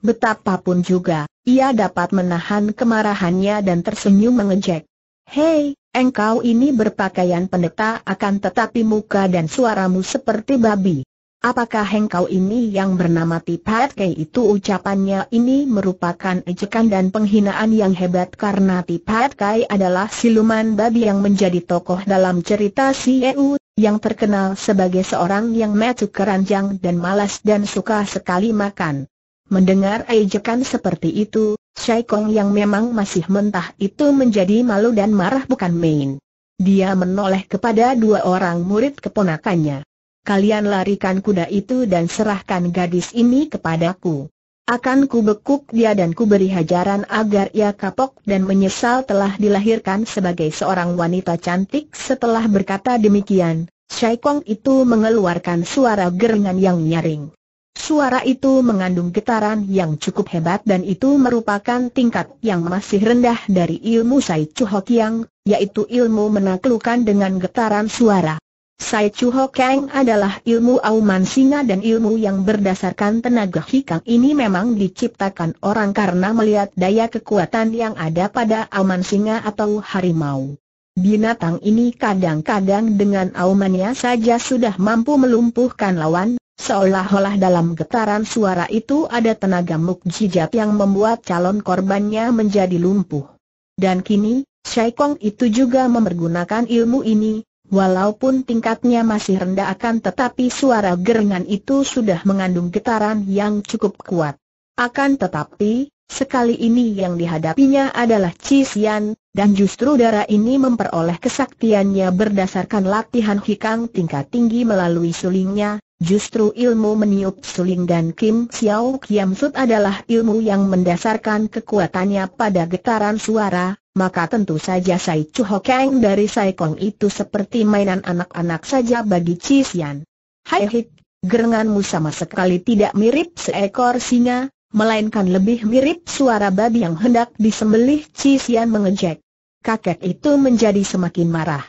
Betapapun juga, ia dapat menahan kemarahannya dan tersenyum mengejek. Hei, Engkau ini berpakaian pendeta akan tetapi muka dan suaramu seperti babi. Apakah engkau ini yang bernama Tipat Kei itu ucapannya ini merupakan ejekan dan penghinaan yang hebat karena Tipat Kei adalah siluman babi yang menjadi tokoh dalam cerita si Eu, yang terkenal sebagai seorang yang metu keranjang dan malas dan suka sekali makan. Mendengar ejekan seperti itu, Shai Kong yang memang masih mentah itu menjadi malu dan marah bukan main. Dia menoleh kepada dua orang murid keponakannya. Kalian larikan kuda itu dan serahkan gadis ini kepadaku. Akan kubekuk dia dan kuberi hajaran agar ia kapok dan menyesal telah dilahirkan sebagai seorang wanita cantik setelah berkata demikian. Shai Kong itu mengeluarkan suara gerengan yang nyaring. Suara itu mengandung getaran yang cukup hebat dan itu merupakan tingkat yang masih rendah dari ilmu Sai Chu Hok Yang, yaitu ilmu menaklukkan dengan getaran suara. Sai Chu Hok Yang adalah ilmu auman singa dan ilmu yang berdasarkan tenaga hikang ini memang diciptakan orang karena melihat daya kekuatan yang ada pada auman singa atau harimau. Binatang ini kadang-kadang dengan aumannya saja sudah mampu melumpuhkan lawan, Seolah-olah dalam getaran suara itu ada tenaga mukjizat yang membuat calon korbannya menjadi lumpuh. Dan kini, Shai Kong itu juga mempergunakan ilmu ini, walaupun tingkatnya masih rendah akan tetapi suara gerengan itu sudah mengandung getaran yang cukup kuat. Akan tetapi, sekali ini yang dihadapinya adalah Xian, dan justru darah ini memperoleh kesaktiannya berdasarkan latihan hikang tingkat tinggi melalui sulingnya, Justru ilmu meniup suling dan Kim Xiao Kiam Sut adalah ilmu yang mendasarkan kekuatannya pada getaran suara, maka tentu saja Sai Chu Hokeng dari Sai Kong itu seperti mainan anak-anak saja bagi Xian. Hai hik, gerenganmu sama sekali tidak mirip seekor singa, melainkan lebih mirip suara babi yang hendak disembelih Xian mengejek. Kakek itu menjadi semakin marah.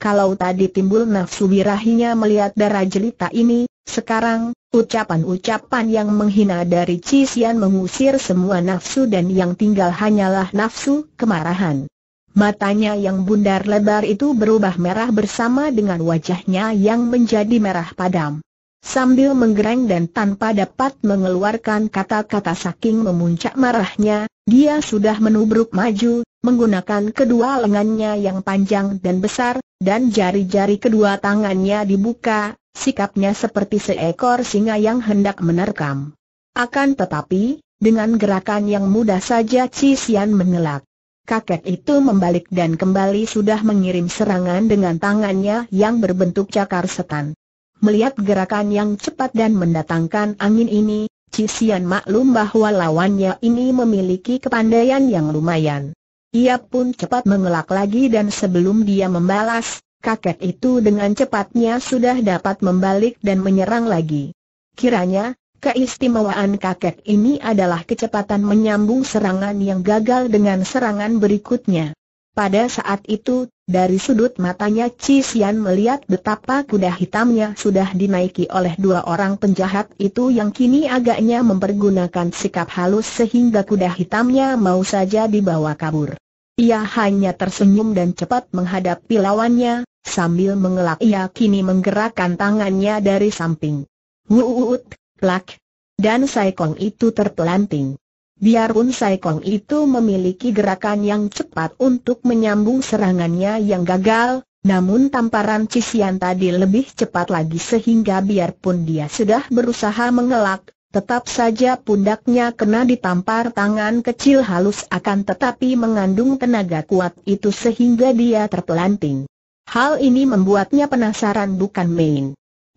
Kalau tadi timbul nafsu birahinya melihat darah jelita ini, sekarang, ucapan-ucapan yang menghina dari Cisian mengusir semua nafsu dan yang tinggal hanyalah nafsu kemarahan. Matanya yang bundar lebar itu berubah merah bersama dengan wajahnya yang menjadi merah padam. Sambil menggereng dan tanpa dapat mengeluarkan kata-kata saking memuncak marahnya, dia sudah menubruk maju, menggunakan kedua lengannya yang panjang dan besar, dan jari-jari kedua tangannya dibuka, Sikapnya seperti seekor singa yang hendak menerkam. Akan tetapi, dengan gerakan yang mudah saja Cisian mengelak. Kakek itu membalik dan kembali sudah mengirim serangan dengan tangannya yang berbentuk cakar setan. Melihat gerakan yang cepat dan mendatangkan angin ini, Cisian maklum bahwa lawannya ini memiliki kepandaian yang lumayan. Ia pun cepat mengelak lagi dan sebelum dia membalas, kakek itu dengan cepatnya sudah dapat membalik dan menyerang lagi. Kiranya, keistimewaan kakek ini adalah kecepatan menyambung serangan yang gagal dengan serangan berikutnya. Pada saat itu, dari sudut matanya Cisian melihat betapa kuda hitamnya sudah dinaiki oleh dua orang penjahat itu yang kini agaknya mempergunakan sikap halus sehingga kuda hitamnya mau saja dibawa kabur. Ia hanya tersenyum dan cepat menghadapi lawannya, sambil mengelak ia kini menggerakkan tangannya dari samping. Wuut, plak. Dan Saikong itu terpelanting. Biarpun Saikong itu memiliki gerakan yang cepat untuk menyambung serangannya yang gagal, namun tamparan Cisian tadi lebih cepat lagi sehingga biarpun dia sudah berusaha mengelak, Tetap saja pundaknya kena ditampar tangan kecil halus akan tetapi mengandung tenaga kuat itu sehingga dia terpelanting. Hal ini membuatnya penasaran bukan main.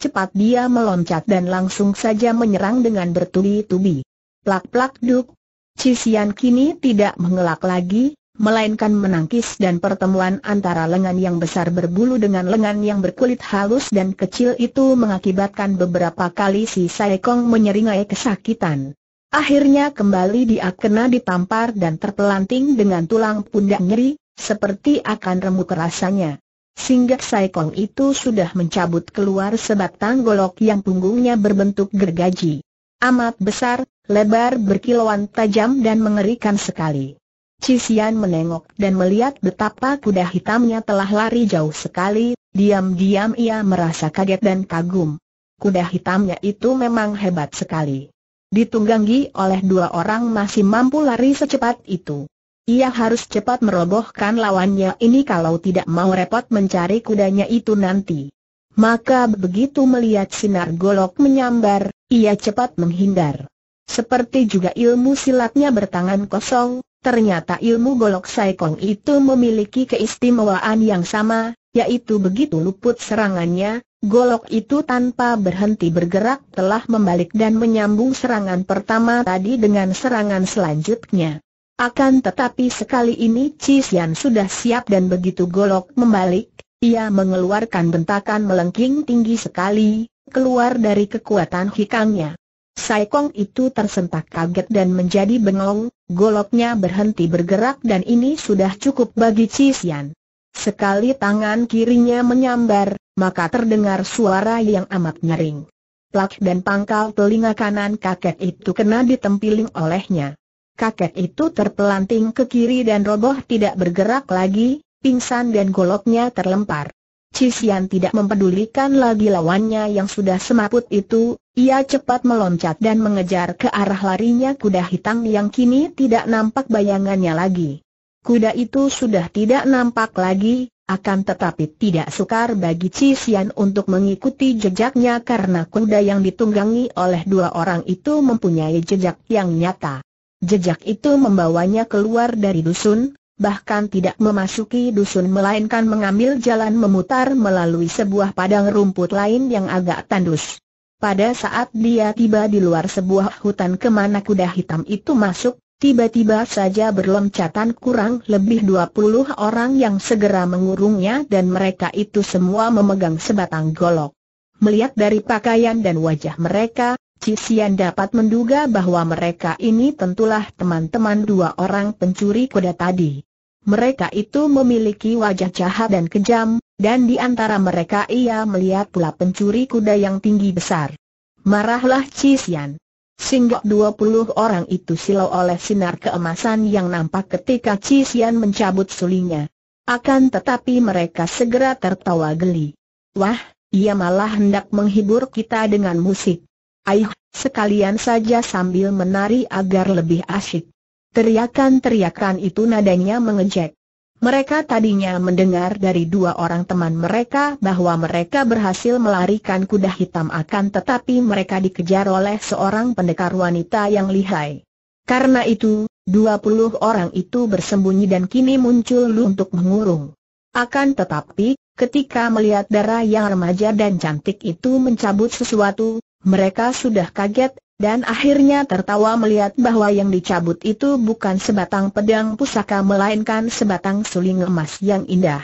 Cepat dia meloncat dan langsung saja menyerang dengan bertubi-tubi. Plak-plak duk. Cisian kini tidak mengelak lagi, melainkan menangkis dan pertemuan antara lengan yang besar berbulu dengan lengan yang berkulit halus dan kecil itu mengakibatkan beberapa kali si Saekong menyeringai kesakitan. Akhirnya kembali dia kena ditampar dan terpelanting dengan tulang pundak nyeri, seperti akan remuk rasanya. Singgah Saekong itu sudah mencabut keluar sebatang golok yang punggungnya berbentuk gergaji. Amat besar, lebar berkilauan tajam dan mengerikan sekali. Cisian menengok dan melihat betapa kuda hitamnya telah lari jauh sekali, diam-diam ia merasa kaget dan kagum. Kuda hitamnya itu memang hebat sekali. Ditunggangi oleh dua orang masih mampu lari secepat itu. Ia harus cepat merobohkan lawannya ini kalau tidak mau repot mencari kudanya itu nanti. Maka begitu melihat sinar golok menyambar, ia cepat menghindar. Seperti juga ilmu silatnya bertangan kosong, Ternyata ilmu golok saikong itu memiliki keistimewaan yang sama, yaitu begitu luput serangannya, golok itu tanpa berhenti bergerak telah membalik dan menyambung serangan pertama tadi dengan serangan selanjutnya. Akan tetapi sekali ini Cisian sudah siap dan begitu golok membalik, ia mengeluarkan bentakan melengking tinggi sekali, keluar dari kekuatan hikangnya. Saikong itu tersentak kaget dan menjadi bengong, Goloknya berhenti bergerak dan ini sudah cukup bagi Cisian. Sekali tangan kirinya menyambar, maka terdengar suara yang amat nyering. Plak dan pangkal telinga kanan kakek itu kena ditempiling olehnya. Kakek itu terpelanting ke kiri dan roboh tidak bergerak lagi, pingsan dan goloknya terlempar. Cisian tidak mempedulikan lagi lawannya yang sudah semaput itu, ia cepat meloncat dan mengejar ke arah larinya kuda hitam yang kini tidak nampak bayangannya lagi. Kuda itu sudah tidak nampak lagi, akan tetapi tidak sukar bagi Cisian untuk mengikuti jejaknya karena kuda yang ditunggangi oleh dua orang itu mempunyai jejak yang nyata. Jejak itu membawanya keluar dari dusun, bahkan tidak memasuki dusun melainkan mengambil jalan memutar melalui sebuah padang rumput lain yang agak tandus. Pada saat dia tiba di luar sebuah hutan kemana kuda hitam itu masuk, tiba-tiba saja berlemcatan kurang lebih 20 orang yang segera mengurungnya dan mereka itu semua memegang sebatang golok. Melihat dari pakaian dan wajah mereka, Cisian dapat menduga bahwa mereka ini tentulah teman-teman dua orang pencuri kuda tadi. Mereka itu memiliki wajah jahat dan kejam, dan di antara mereka ia melihat pula pencuri kuda yang tinggi besar. Marahlah Cisian. Singgok 20 orang itu silau oleh sinar keemasan yang nampak ketika Cisian mencabut sulinya. Akan tetapi mereka segera tertawa geli. Wah, ia malah hendak menghibur kita dengan musik. Aih, sekalian saja sambil menari agar lebih asyik. Teriakan-teriakan itu nadanya mengejek. Mereka tadinya mendengar dari dua orang teman mereka bahwa mereka berhasil melarikan kuda hitam akan tetapi mereka dikejar oleh seorang pendekar wanita yang lihai. Karena itu, dua puluh orang itu bersembunyi dan kini muncul untuk mengurung. Akan tetapi, ketika melihat darah yang remaja dan cantik itu mencabut sesuatu, mereka sudah kaget, dan akhirnya tertawa melihat bahwa yang dicabut itu bukan sebatang pedang pusaka melainkan sebatang suling emas yang indah.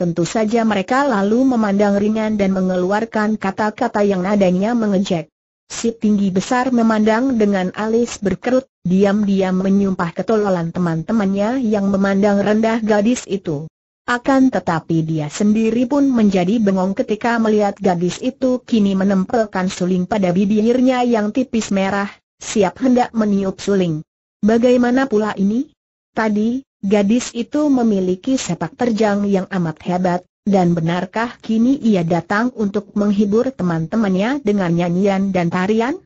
Tentu saja mereka lalu memandang ringan dan mengeluarkan kata-kata yang nadanya mengejek. Si tinggi besar memandang dengan alis berkerut, diam-diam menyumpah ketololan teman-temannya yang memandang rendah gadis itu. Akan tetapi dia sendiri pun menjadi bengong ketika melihat gadis itu kini menempelkan suling pada bibirnya yang tipis merah, siap hendak meniup suling. Bagaimana pula ini? Tadi, gadis itu memiliki sepak terjang yang amat hebat, dan benarkah kini ia datang untuk menghibur teman-temannya dengan nyanyian dan tarian?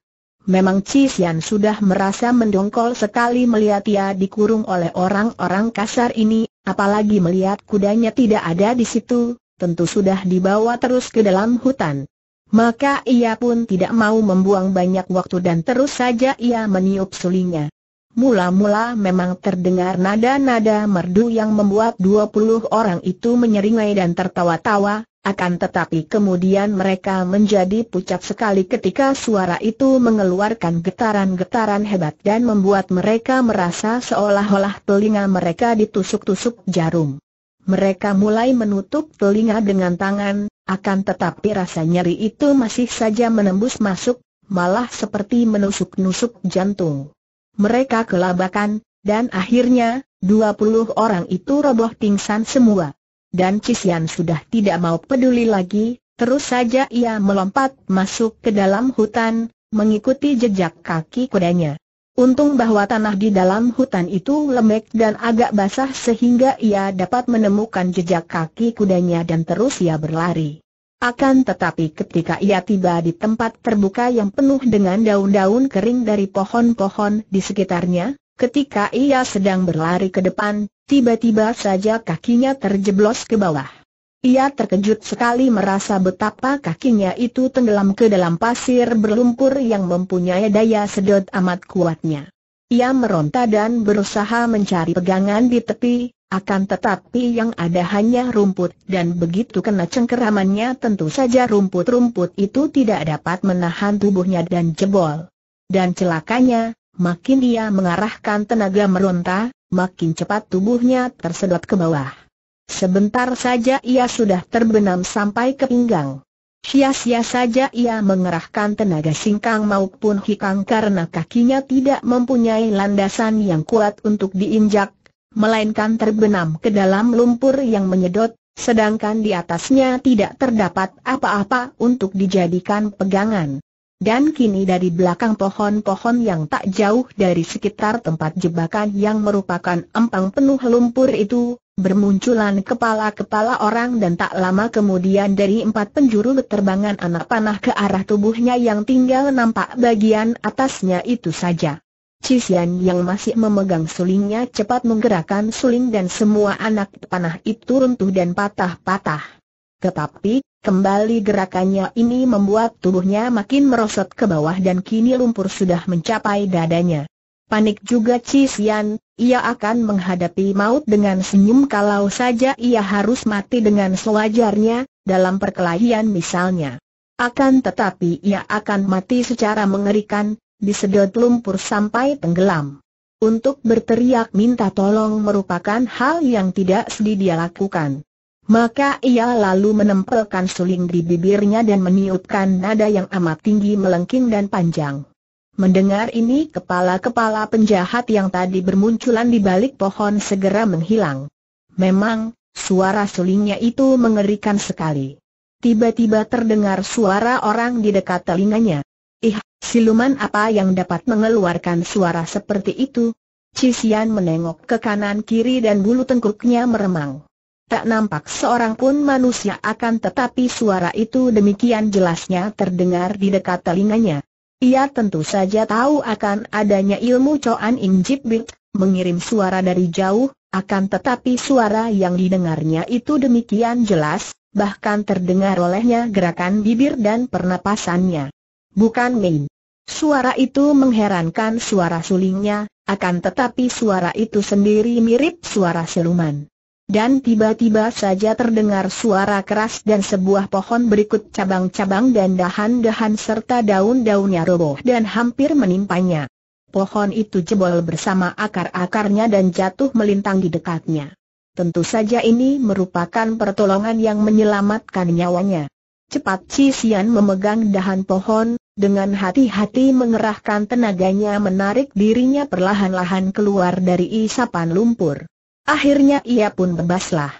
Memang Cisian sudah merasa mendongkol sekali melihat ia dikurung oleh orang-orang kasar ini, Apalagi melihat kudanya tidak ada di situ, tentu sudah dibawa terus ke dalam hutan. Maka ia pun tidak mau membuang banyak waktu dan terus saja ia meniup sulingnya. Mula-mula memang terdengar nada-nada merdu yang membuat 20 orang itu menyeringai dan tertawa-tawa, akan tetapi kemudian mereka menjadi pucat sekali ketika suara itu mengeluarkan getaran-getaran hebat dan membuat mereka merasa seolah-olah telinga mereka ditusuk-tusuk jarum. Mereka mulai menutup telinga dengan tangan, akan tetapi rasa nyeri itu masih saja menembus masuk, malah seperti menusuk-nusuk jantung mereka kelabakan, dan akhirnya, dua puluh orang itu roboh pingsan semua. Dan Cisian sudah tidak mau peduli lagi, terus saja ia melompat masuk ke dalam hutan, mengikuti jejak kaki kudanya. Untung bahwa tanah di dalam hutan itu lembek dan agak basah sehingga ia dapat menemukan jejak kaki kudanya dan terus ia berlari. Akan tetapi ketika ia tiba di tempat terbuka yang penuh dengan daun-daun kering dari pohon-pohon di sekitarnya, ketika ia sedang berlari ke depan, tiba-tiba saja kakinya terjeblos ke bawah. Ia terkejut sekali merasa betapa kakinya itu tenggelam ke dalam pasir berlumpur yang mempunyai daya sedot amat kuatnya. Ia meronta dan berusaha mencari pegangan di tepi, akan tetapi yang ada hanya rumput dan begitu kena cengkeramannya tentu saja rumput-rumput itu tidak dapat menahan tubuhnya dan jebol. Dan celakanya, makin dia mengarahkan tenaga meronta, makin cepat tubuhnya tersedot ke bawah. Sebentar saja ia sudah terbenam sampai ke pinggang. Sia-sia saja ia mengerahkan tenaga singkang maupun hikang karena kakinya tidak mempunyai landasan yang kuat untuk diinjak, melainkan terbenam ke dalam lumpur yang menyedot, sedangkan di atasnya tidak terdapat apa-apa untuk dijadikan pegangan. Dan kini dari belakang pohon-pohon yang tak jauh dari sekitar tempat jebakan yang merupakan empang penuh lumpur itu, bermunculan kepala-kepala orang dan tak lama kemudian dari empat penjuru berterbangan anak panah ke arah tubuhnya yang tinggal nampak bagian atasnya itu saja. Cixian yang masih memegang sulingnya cepat menggerakkan suling dan semua anak panah itu runtuh dan patah-patah. Tetapi, kembali gerakannya ini membuat tubuhnya makin merosot ke bawah dan kini lumpur sudah mencapai dadanya. Panik juga Cixian, ia akan menghadapi maut dengan senyum kalau saja ia harus mati dengan sewajarnya, dalam perkelahian misalnya. Akan tetapi ia akan mati secara mengerikan, disedot lumpur sampai tenggelam. Untuk berteriak minta tolong merupakan hal yang tidak sedih dia lakukan. Maka ia lalu menempelkan suling di bibirnya dan meniupkan nada yang amat tinggi melengking dan panjang. Mendengar ini kepala-kepala penjahat yang tadi bermunculan di balik pohon segera menghilang. Memang, suara sulingnya itu mengerikan sekali. Tiba-tiba terdengar suara orang di dekat telinganya. Ih, siluman apa yang dapat mengeluarkan suara seperti itu? Cisian menengok ke kanan kiri dan bulu tengkuknya meremang. Tak nampak seorang pun manusia akan tetapi suara itu demikian jelasnya terdengar di dekat telinganya. Ia tentu saja tahu akan adanya ilmu Coan injib mengirim suara dari jauh, akan tetapi suara yang didengarnya itu demikian jelas, bahkan terdengar olehnya gerakan bibir dan pernapasannya bukan main. Suara itu mengherankan suara sulingnya, akan tetapi suara itu sendiri mirip suara siluman. Dan tiba-tiba saja terdengar suara keras dan sebuah pohon berikut cabang-cabang dan dahan-dahan serta daun-daunnya roboh dan hampir menimpanya. Pohon itu jebol bersama akar-akarnya dan jatuh melintang di dekatnya. Tentu saja ini merupakan pertolongan yang menyelamatkan nyawanya. Cepat Cisian memegang dahan pohon, dengan hati-hati mengerahkan tenaganya menarik dirinya perlahan-lahan keluar dari isapan lumpur. Akhirnya ia pun bebaslah.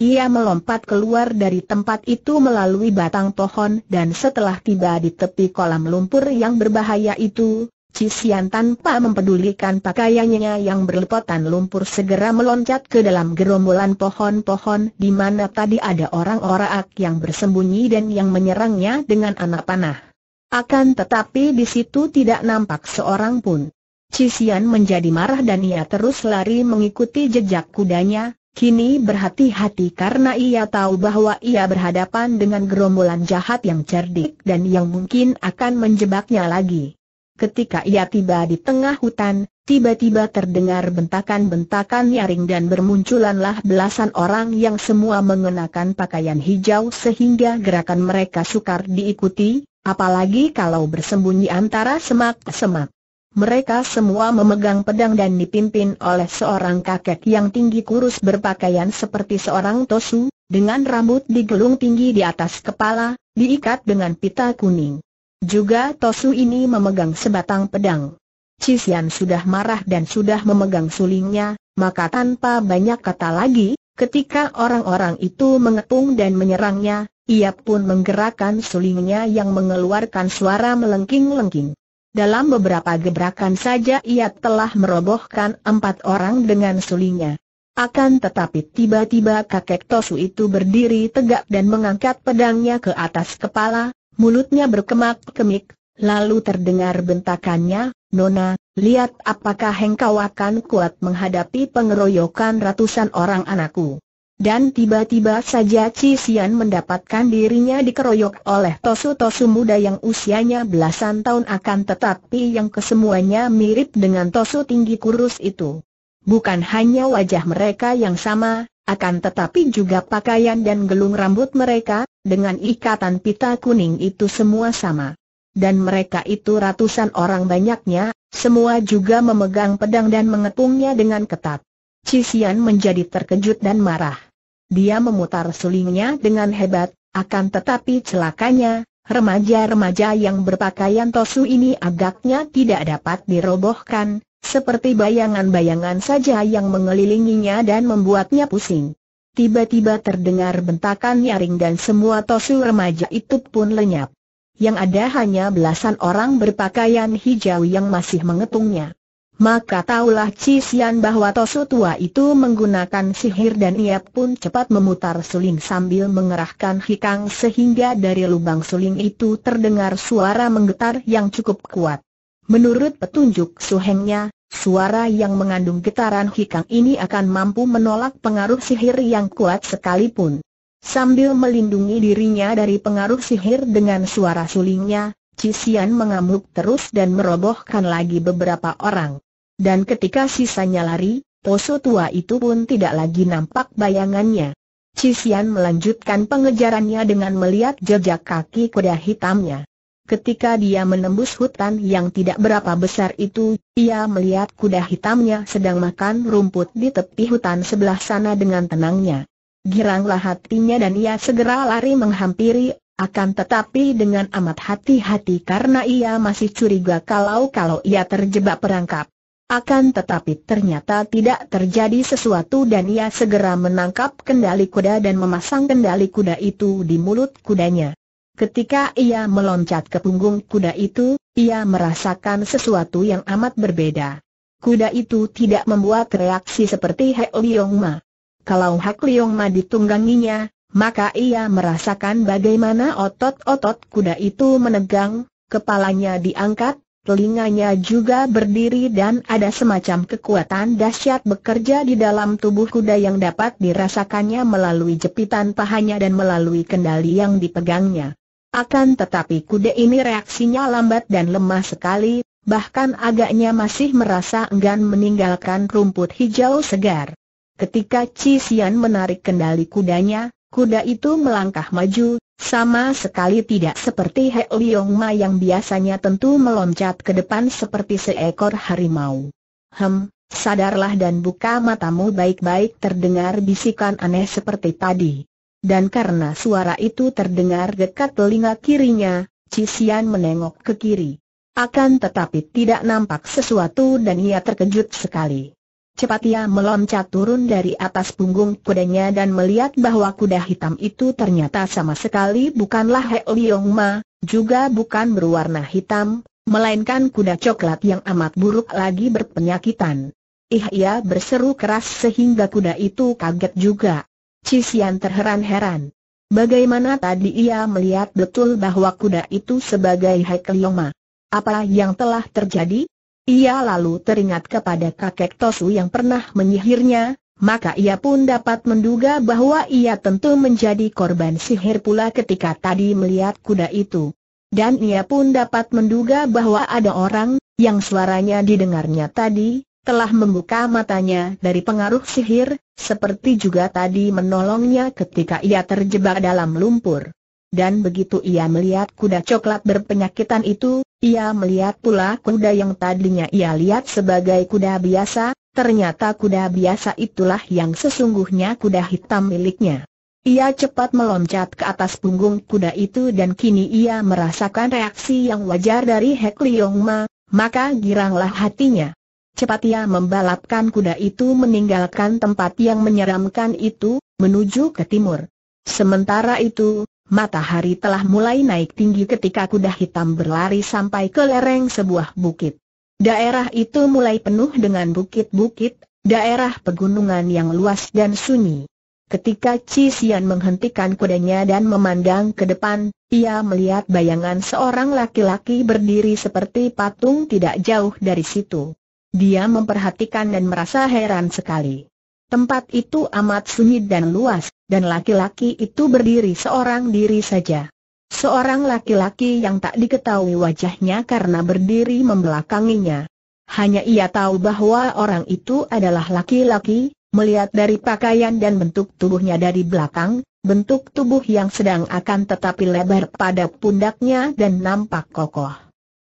Ia melompat keluar dari tempat itu melalui batang pohon dan setelah tiba di tepi kolam lumpur yang berbahaya itu, Cisian tanpa mempedulikan pakaiannya yang berlepotan lumpur segera meloncat ke dalam gerombolan pohon-pohon di mana tadi ada orang-orang yang bersembunyi dan yang menyerangnya dengan anak panah. Akan tetapi di situ tidak nampak seorang pun. Cisian menjadi marah dan ia terus lari mengikuti jejak kudanya, kini berhati-hati karena ia tahu bahwa ia berhadapan dengan gerombolan jahat yang cerdik dan yang mungkin akan menjebaknya lagi. Ketika ia tiba di tengah hutan, tiba-tiba terdengar bentakan-bentakan nyaring dan bermunculanlah belasan orang yang semua mengenakan pakaian hijau sehingga gerakan mereka sukar diikuti, Apalagi kalau bersembunyi antara semak-semak. Mereka semua memegang pedang dan dipimpin oleh seorang kakek yang tinggi kurus berpakaian seperti seorang tosu, dengan rambut digelung tinggi di atas kepala, diikat dengan pita kuning. Juga tosu ini memegang sebatang pedang. Cisian sudah marah dan sudah memegang sulingnya, maka tanpa banyak kata lagi, ketika orang-orang itu mengepung dan menyerangnya, ia pun menggerakkan sulingnya yang mengeluarkan suara melengking-lengking. Dalam beberapa gebrakan saja ia telah merobohkan empat orang dengan sulingnya. Akan tetapi tiba-tiba kakek Tosu itu berdiri tegak dan mengangkat pedangnya ke atas kepala, mulutnya berkemak-kemik, lalu terdengar bentakannya, Nona, lihat apakah engkau akan kuat menghadapi pengeroyokan ratusan orang anakku. Dan tiba-tiba saja Cisian mendapatkan dirinya dikeroyok oleh tosu-tosu muda yang usianya belasan tahun akan tetapi yang kesemuanya mirip dengan tosu tinggi kurus itu. Bukan hanya wajah mereka yang sama, akan tetapi juga pakaian dan gelung rambut mereka, dengan ikatan pita kuning itu semua sama. Dan mereka itu ratusan orang banyaknya, semua juga memegang pedang dan mengepungnya dengan ketat. Cisian menjadi terkejut dan marah. Dia memutar sulingnya dengan hebat, akan tetapi celakanya, remaja-remaja yang berpakaian tosu ini agaknya tidak dapat dirobohkan, seperti bayangan-bayangan saja yang mengelilinginya dan membuatnya pusing. Tiba-tiba terdengar bentakan nyaring dan semua tosu remaja itu pun lenyap. Yang ada hanya belasan orang berpakaian hijau yang masih mengetungnya. Maka taulah Cisian bahwa Tosu tua itu menggunakan sihir dan ia pun cepat memutar suling sambil mengerahkan hikang sehingga dari lubang suling itu terdengar suara menggetar yang cukup kuat. Menurut petunjuk suhengnya, suara yang mengandung getaran hikang ini akan mampu menolak pengaruh sihir yang kuat sekalipun. Sambil melindungi dirinya dari pengaruh sihir dengan suara sulingnya, Cisian mengamuk terus dan merobohkan lagi beberapa orang. Dan ketika sisanya lari, Poso tua itu pun tidak lagi nampak bayangannya. Cisian melanjutkan pengejarannya dengan melihat jejak kaki kuda hitamnya. Ketika dia menembus hutan yang tidak berapa besar itu, ia melihat kuda hitamnya sedang makan rumput di tepi hutan sebelah sana dengan tenangnya. Giranglah hatinya dan ia segera lari menghampiri, akan tetapi dengan amat hati-hati karena ia masih curiga kalau-kalau ia terjebak perangkap. Akan tetapi ternyata tidak terjadi sesuatu dan ia segera menangkap kendali kuda dan memasang kendali kuda itu di mulut kudanya. Ketika ia meloncat ke punggung kuda itu, ia merasakan sesuatu yang amat berbeda. Kuda itu tidak membuat reaksi seperti Hek Liong Ma. Kalau Hek Liong Ma ditungganginya, maka ia merasakan bagaimana otot-otot kuda itu menegang, kepalanya diangkat, telinganya juga berdiri dan ada semacam kekuatan dahsyat bekerja di dalam tubuh kuda yang dapat dirasakannya melalui jepitan pahanya dan melalui kendali yang dipegangnya. Akan tetapi kuda ini reaksinya lambat dan lemah sekali, bahkan agaknya masih merasa enggan meninggalkan rumput hijau segar. Ketika Cixian menarik kendali kudanya, Kuda itu melangkah maju, sama sekali tidak seperti He Liong Ma yang biasanya tentu meloncat ke depan seperti seekor harimau. Hem, sadarlah dan buka matamu baik-baik terdengar bisikan aneh seperti tadi. Dan karena suara itu terdengar dekat telinga kirinya, Cixian menengok ke kiri. Akan tetapi tidak nampak sesuatu dan ia terkejut sekali. Cepat ia meloncat turun dari atas punggung kudanya dan melihat bahwa kuda hitam itu ternyata sama sekali bukanlah He Liong Ma, juga bukan berwarna hitam, melainkan kuda coklat yang amat buruk lagi berpenyakitan. Ih ia berseru keras sehingga kuda itu kaget juga. Cisian terheran-heran. Bagaimana tadi ia melihat betul bahwa kuda itu sebagai He Liong Ma? Apa yang telah terjadi? Ia lalu teringat kepada kakek Tosu yang pernah menyihirnya, maka ia pun dapat menduga bahwa ia tentu menjadi korban sihir pula ketika tadi melihat kuda itu. Dan ia pun dapat menduga bahwa ada orang, yang suaranya didengarnya tadi, telah membuka matanya dari pengaruh sihir, seperti juga tadi menolongnya ketika ia terjebak dalam lumpur. Dan begitu ia melihat kuda coklat berpenyakitan itu, ia melihat pula kuda yang tadinya ia lihat sebagai kuda biasa, ternyata kuda biasa itulah yang sesungguhnya kuda hitam miliknya. Ia cepat meloncat ke atas punggung kuda itu dan kini ia merasakan reaksi yang wajar dari Hek Leong Ma, maka giranglah hatinya. Cepat ia membalapkan kuda itu meninggalkan tempat yang menyeramkan itu, menuju ke timur. Sementara itu, Matahari telah mulai naik tinggi ketika kuda hitam berlari sampai ke lereng sebuah bukit. Daerah itu mulai penuh dengan bukit-bukit, daerah pegunungan yang luas dan sunyi. Ketika Cisian menghentikan kudanya dan memandang ke depan, ia melihat bayangan seorang laki-laki berdiri seperti patung tidak jauh dari situ. Dia memperhatikan dan merasa heran sekali. Tempat itu amat sunyi dan luas, dan laki-laki itu berdiri seorang diri saja. Seorang laki-laki yang tak diketahui wajahnya karena berdiri membelakanginya. Hanya ia tahu bahwa orang itu adalah laki-laki, melihat dari pakaian dan bentuk tubuhnya dari belakang, bentuk tubuh yang sedang akan tetapi lebar pada pundaknya dan nampak kokoh.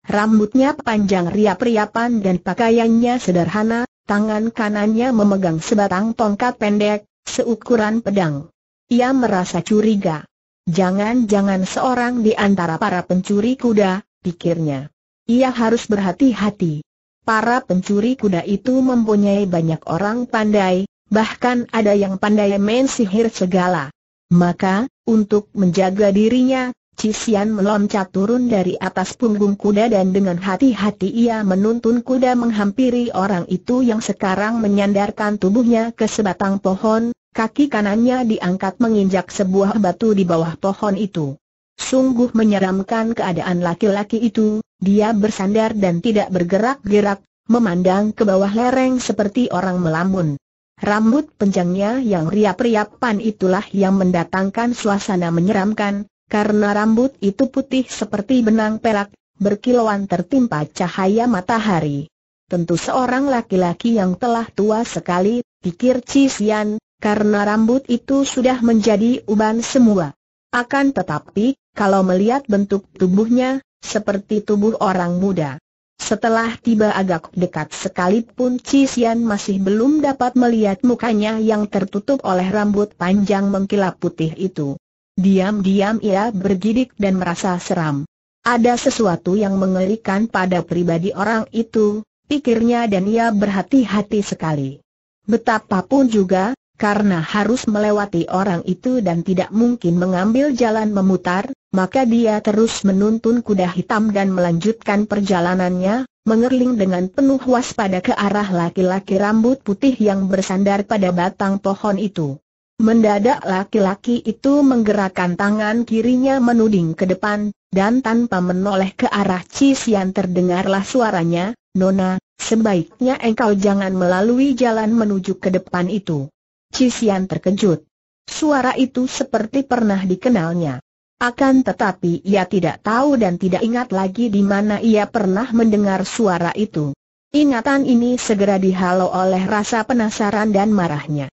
Rambutnya panjang riap-riapan dan pakaiannya sederhana, tangan kanannya memegang sebatang tongkat pendek, seukuran pedang. Ia merasa curiga. Jangan-jangan seorang di antara para pencuri kuda, pikirnya. Ia harus berhati-hati. Para pencuri kuda itu mempunyai banyak orang pandai, bahkan ada yang pandai main sihir segala. Maka, untuk menjaga dirinya, Cixian meloncat turun dari atas punggung kuda dan dengan hati-hati ia menuntun kuda menghampiri orang itu yang sekarang menyandarkan tubuhnya ke sebatang pohon, kaki kanannya diangkat menginjak sebuah batu di bawah pohon itu. Sungguh menyeramkan keadaan laki-laki itu, dia bersandar dan tidak bergerak-gerak, memandang ke bawah lereng seperti orang melamun. Rambut penjangnya yang riap-riapan itulah yang mendatangkan suasana menyeramkan, karena rambut itu putih seperti benang perak, berkilauan tertimpa cahaya matahari. Tentu seorang laki-laki yang telah tua sekali, pikir Cisian, karena rambut itu sudah menjadi uban semua. Akan tetapi, kalau melihat bentuk tubuhnya, seperti tubuh orang muda. Setelah tiba agak dekat sekalipun Cisian masih belum dapat melihat mukanya yang tertutup oleh rambut panjang mengkilap putih itu. Diam-diam ia bergidik dan merasa seram. Ada sesuatu yang mengerikan pada pribadi orang itu, pikirnya dan ia berhati-hati sekali. Betapapun juga, karena harus melewati orang itu dan tidak mungkin mengambil jalan memutar, maka dia terus menuntun kuda hitam dan melanjutkan perjalanannya, mengerling dengan penuh waspada ke arah laki-laki rambut putih yang bersandar pada batang pohon itu. Mendadak laki-laki itu menggerakkan tangan kirinya menuding ke depan, dan tanpa menoleh ke arah Cisian terdengarlah suaranya, Nona, sebaiknya engkau jangan melalui jalan menuju ke depan itu. Cisian terkejut. Suara itu seperti pernah dikenalnya. Akan tetapi ia tidak tahu dan tidak ingat lagi di mana ia pernah mendengar suara itu. Ingatan ini segera dihalau oleh rasa penasaran dan marahnya.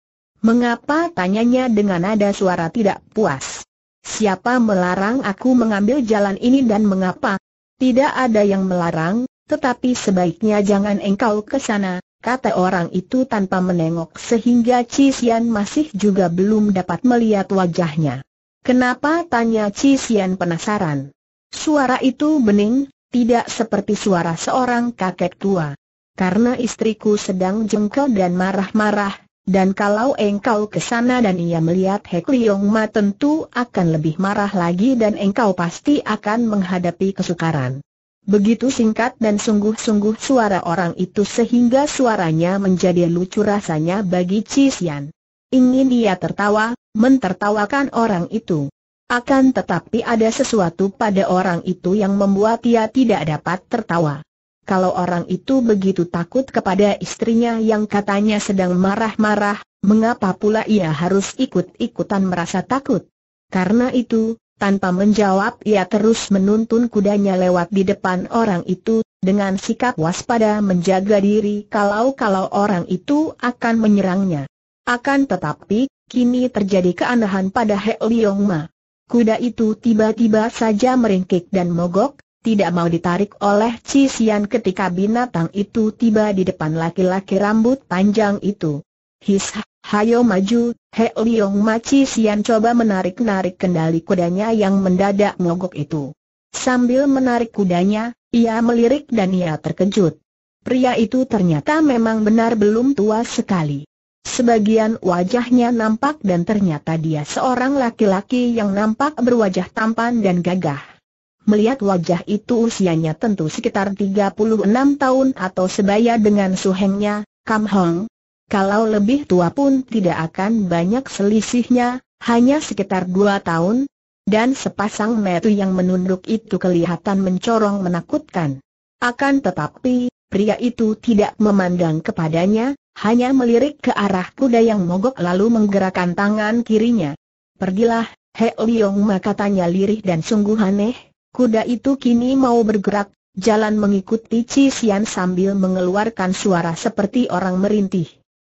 Mengapa tanyanya dengan nada suara tidak puas? Siapa melarang aku mengambil jalan ini dan mengapa? Tidak ada yang melarang, tetapi sebaiknya jangan engkau ke sana, kata orang itu tanpa menengok sehingga Cisian masih juga belum dapat melihat wajahnya. Kenapa tanya Cisian penasaran? Suara itu bening, tidak seperti suara seorang kakek tua. Karena istriku sedang jengkel dan marah-marah, dan kalau engkau ke sana dan ia melihat Hek Liong Ma tentu akan lebih marah lagi dan engkau pasti akan menghadapi kesukaran. Begitu singkat dan sungguh-sungguh suara orang itu sehingga suaranya menjadi lucu rasanya bagi Xian. Ingin ia tertawa, mentertawakan orang itu. Akan tetapi ada sesuatu pada orang itu yang membuat ia tidak dapat tertawa. Kalau orang itu begitu takut kepada istrinya yang katanya sedang marah-marah, mengapa pula ia harus ikut-ikutan merasa takut? Karena itu, tanpa menjawab ia terus menuntun kudanya lewat di depan orang itu, dengan sikap waspada menjaga diri kalau-kalau orang itu akan menyerangnya. Akan tetapi, kini terjadi keanehan pada He Leong Ma. Kuda itu tiba-tiba saja meringkik dan mogok, tidak mau ditarik oleh Cisian ketika binatang itu tiba di depan laki-laki rambut panjang itu. His, hayo maju, He Liong Ma Cisian coba menarik-narik kendali kudanya yang mendadak mogok itu. Sambil menarik kudanya, ia melirik dan ia terkejut. Pria itu ternyata memang benar belum tua sekali. Sebagian wajahnya nampak dan ternyata dia seorang laki-laki yang nampak berwajah tampan dan gagah. Melihat wajah itu usianya tentu sekitar 36 tahun atau sebaya dengan suhengnya, Kam Hong. Kalau lebih tua pun tidak akan banyak selisihnya, hanya sekitar 2 tahun. Dan sepasang metu yang menunduk itu kelihatan mencorong menakutkan. Akan tetapi, pria itu tidak memandang kepadanya, hanya melirik ke arah kuda yang mogok lalu menggerakkan tangan kirinya. Pergilah, He Liong tanya lirih dan sungguh aneh, Kuda itu kini mau bergerak, jalan mengikuti Cisian sambil mengeluarkan suara seperti orang merintih.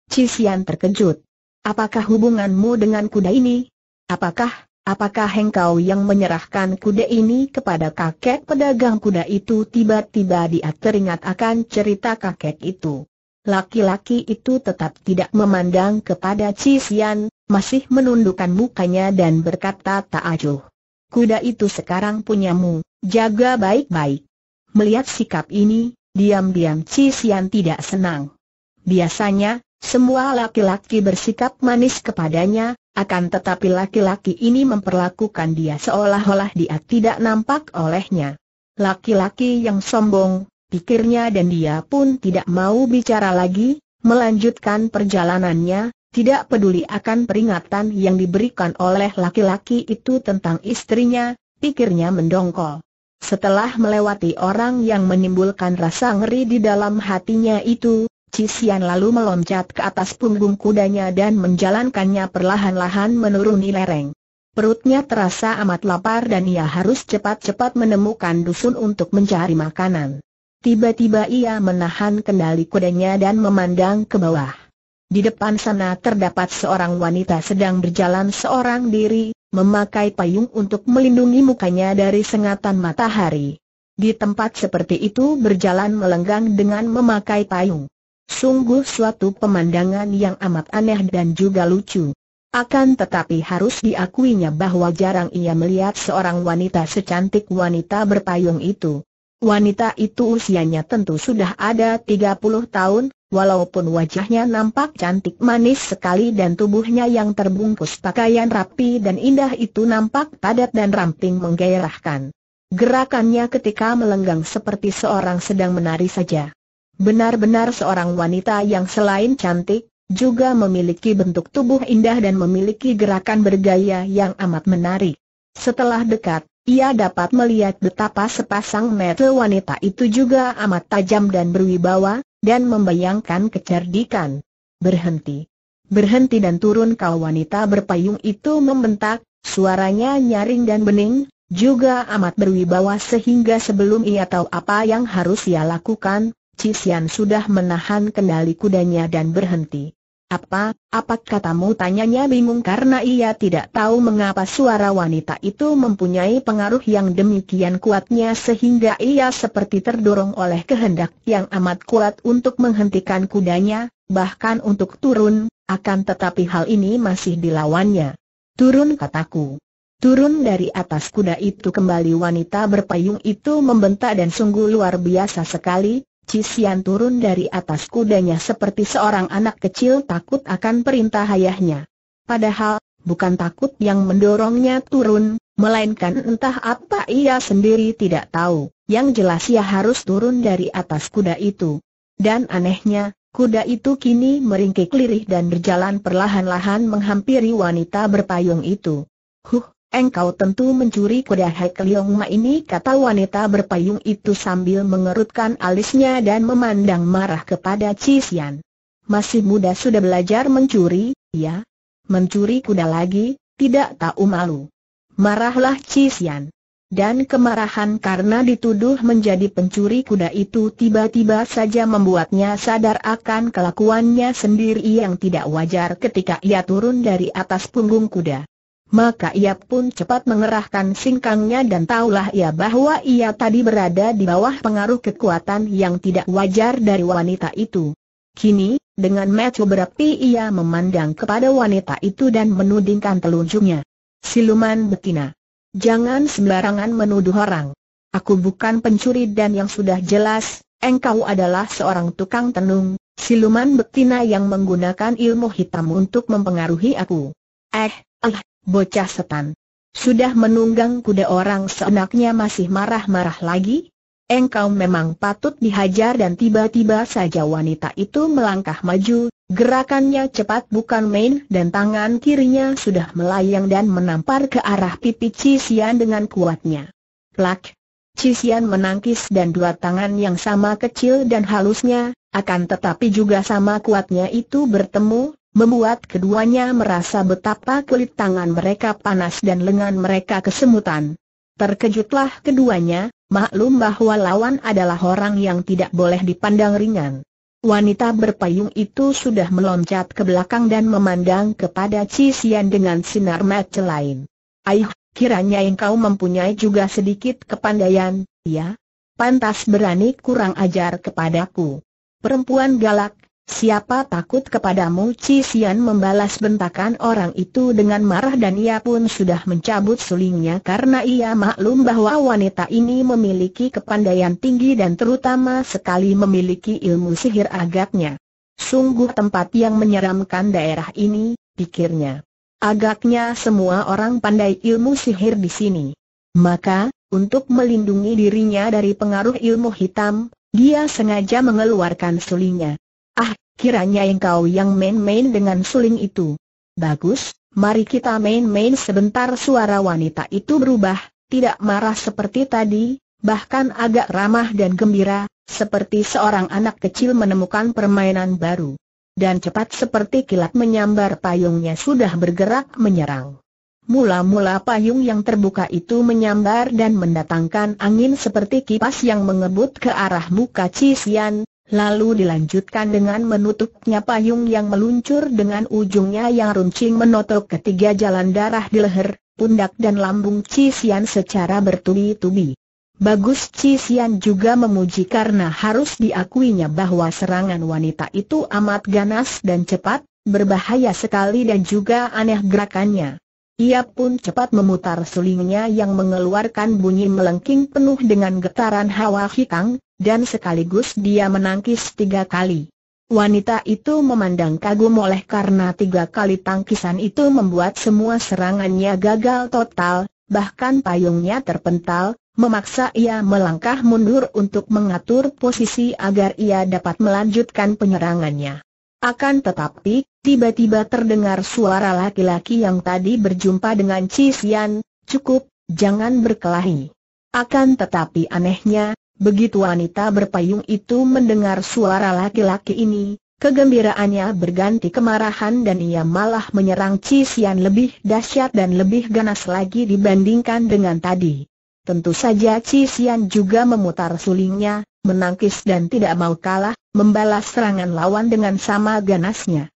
Cisian terkejut. Apakah hubunganmu dengan kuda ini? Apakah, apakah engkau yang menyerahkan kuda ini kepada kakek pedagang kuda itu? Tiba-tiba dia teringat akan cerita kakek itu. Laki-laki itu tetap tidak memandang kepada Cisian, masih menundukkan mukanya dan berkata tak acuh kuda itu sekarang punyamu, jaga baik-baik. Melihat sikap ini, diam-diam Cisian tidak senang. Biasanya, semua laki-laki bersikap manis kepadanya, akan tetapi laki-laki ini memperlakukan dia seolah-olah dia tidak nampak olehnya. Laki-laki yang sombong, pikirnya dan dia pun tidak mau bicara lagi, melanjutkan perjalanannya, tidak peduli akan peringatan yang diberikan oleh laki-laki itu tentang istrinya, pikirnya mendongkol. Setelah melewati orang yang menimbulkan rasa ngeri di dalam hatinya itu, Cisian lalu meloncat ke atas punggung kudanya dan menjalankannya perlahan-lahan menuruni lereng. Perutnya terasa amat lapar dan ia harus cepat-cepat menemukan dusun untuk mencari makanan. Tiba-tiba ia menahan kendali kudanya dan memandang ke bawah. Di depan sana terdapat seorang wanita sedang berjalan seorang diri, memakai payung untuk melindungi mukanya dari sengatan matahari. Di tempat seperti itu berjalan melenggang dengan memakai payung. Sungguh suatu pemandangan yang amat aneh dan juga lucu. Akan tetapi harus diakuinya bahwa jarang ia melihat seorang wanita secantik wanita berpayung itu. Wanita itu usianya tentu sudah ada 30 tahun, walaupun wajahnya nampak cantik manis sekali dan tubuhnya yang terbungkus pakaian rapi dan indah itu nampak padat dan ramping menggairahkan. Gerakannya ketika melenggang seperti seorang sedang menari saja. Benar-benar seorang wanita yang selain cantik, juga memiliki bentuk tubuh indah dan memiliki gerakan bergaya yang amat menarik. Setelah dekat, ia dapat melihat betapa sepasang mata wanita itu juga amat tajam dan berwibawa, dan membayangkan kecerdikan. Berhenti. Berhenti dan turun kau wanita berpayung itu membentak, suaranya nyaring dan bening, juga amat berwibawa sehingga sebelum ia tahu apa yang harus ia lakukan, Cisian sudah menahan kendali kudanya dan berhenti. Apa, apa katamu tanyanya bingung karena ia tidak tahu mengapa suara wanita itu mempunyai pengaruh yang demikian kuatnya sehingga ia seperti terdorong oleh kehendak yang amat kuat untuk menghentikan kudanya, bahkan untuk turun, akan tetapi hal ini masih dilawannya. Turun kataku. Turun dari atas kuda itu kembali wanita berpayung itu membentak dan sungguh luar biasa sekali, Cisian turun dari atas kudanya seperti seorang anak kecil takut akan perintah ayahnya. Padahal, bukan takut yang mendorongnya turun, melainkan entah apa ia sendiri tidak tahu, yang jelas ia harus turun dari atas kuda itu. Dan anehnya, kuda itu kini meringkik lirih dan berjalan perlahan-lahan menghampiri wanita berpayung itu. Huh, Engkau tentu mencuri kuda Hai Keliong Ma ini kata wanita berpayung itu sambil mengerutkan alisnya dan memandang marah kepada Cisian. Masih muda sudah belajar mencuri, ya? Mencuri kuda lagi, tidak tahu malu. Marahlah Cisian. Dan kemarahan karena dituduh menjadi pencuri kuda itu tiba-tiba saja membuatnya sadar akan kelakuannya sendiri yang tidak wajar ketika ia turun dari atas punggung kuda maka ia pun cepat mengerahkan singkangnya dan taulah ia bahwa ia tadi berada di bawah pengaruh kekuatan yang tidak wajar dari wanita itu. Kini, dengan mata berapi ia memandang kepada wanita itu dan menudingkan telunjuknya. Siluman betina. Jangan sembarangan menuduh orang. Aku bukan pencuri dan yang sudah jelas, engkau adalah seorang tukang tenung, siluman betina yang menggunakan ilmu hitam untuk mempengaruhi aku. Eh, alah. Eh. Bocah setan. Sudah menunggang kuda orang seenaknya masih marah-marah lagi? Engkau memang patut dihajar dan tiba-tiba saja wanita itu melangkah maju, gerakannya cepat bukan main dan tangan kirinya sudah melayang dan menampar ke arah pipi Cisian dengan kuatnya. Plak! Cisian menangkis dan dua tangan yang sama kecil dan halusnya, akan tetapi juga sama kuatnya itu bertemu, membuat keduanya merasa betapa kulit tangan mereka panas dan lengan mereka kesemutan. Terkejutlah keduanya, maklum bahwa lawan adalah orang yang tidak boleh dipandang ringan. Wanita berpayung itu sudah meloncat ke belakang dan memandang kepada Cisian dengan sinar mata lain. Aih, kiranya engkau mempunyai juga sedikit kepandaian, ya? Pantas berani kurang ajar kepadaku. Perempuan galak Siapa takut kepadamu? Cisian membalas bentakan orang itu dengan marah dan ia pun sudah mencabut sulingnya karena ia maklum bahwa wanita ini memiliki kepandaian tinggi dan terutama sekali memiliki ilmu sihir agaknya. Sungguh tempat yang menyeramkan daerah ini, pikirnya. Agaknya semua orang pandai ilmu sihir di sini. Maka, untuk melindungi dirinya dari pengaruh ilmu hitam, dia sengaja mengeluarkan sulingnya. Ah, kiranya engkau yang main-main dengan suling itu. Bagus, mari kita main-main sebentar suara wanita itu berubah, tidak marah seperti tadi, bahkan agak ramah dan gembira, seperti seorang anak kecil menemukan permainan baru. Dan cepat seperti kilat menyambar payungnya sudah bergerak menyerang. Mula-mula payung yang terbuka itu menyambar dan mendatangkan angin seperti kipas yang mengebut ke arah muka Cisian, lalu dilanjutkan dengan menutupnya payung yang meluncur dengan ujungnya yang runcing menotok ketiga jalan darah di leher, pundak dan lambung Cisian secara bertubi-tubi. Bagus Cisian juga memuji karena harus diakuinya bahwa serangan wanita itu amat ganas dan cepat, berbahaya sekali dan juga aneh gerakannya. Ia pun cepat memutar sulingnya yang mengeluarkan bunyi melengking penuh dengan getaran hawa hitam, dan sekaligus dia menangkis tiga kali. Wanita itu memandang kagum oleh karena tiga kali tangkisan itu membuat semua serangannya gagal total, bahkan payungnya terpental, memaksa ia melangkah mundur untuk mengatur posisi agar ia dapat melanjutkan penyerangannya. Akan tetapi, tiba-tiba terdengar suara laki-laki yang tadi berjumpa dengan Cisian, cukup, jangan berkelahi. Akan tetapi anehnya, Begitu wanita berpayung itu mendengar suara laki-laki ini, kegembiraannya berganti kemarahan dan ia malah menyerang Cisian lebih dahsyat dan lebih ganas lagi dibandingkan dengan tadi. Tentu saja Cisian juga memutar sulingnya, menangkis dan tidak mau kalah, membalas serangan lawan dengan sama ganasnya.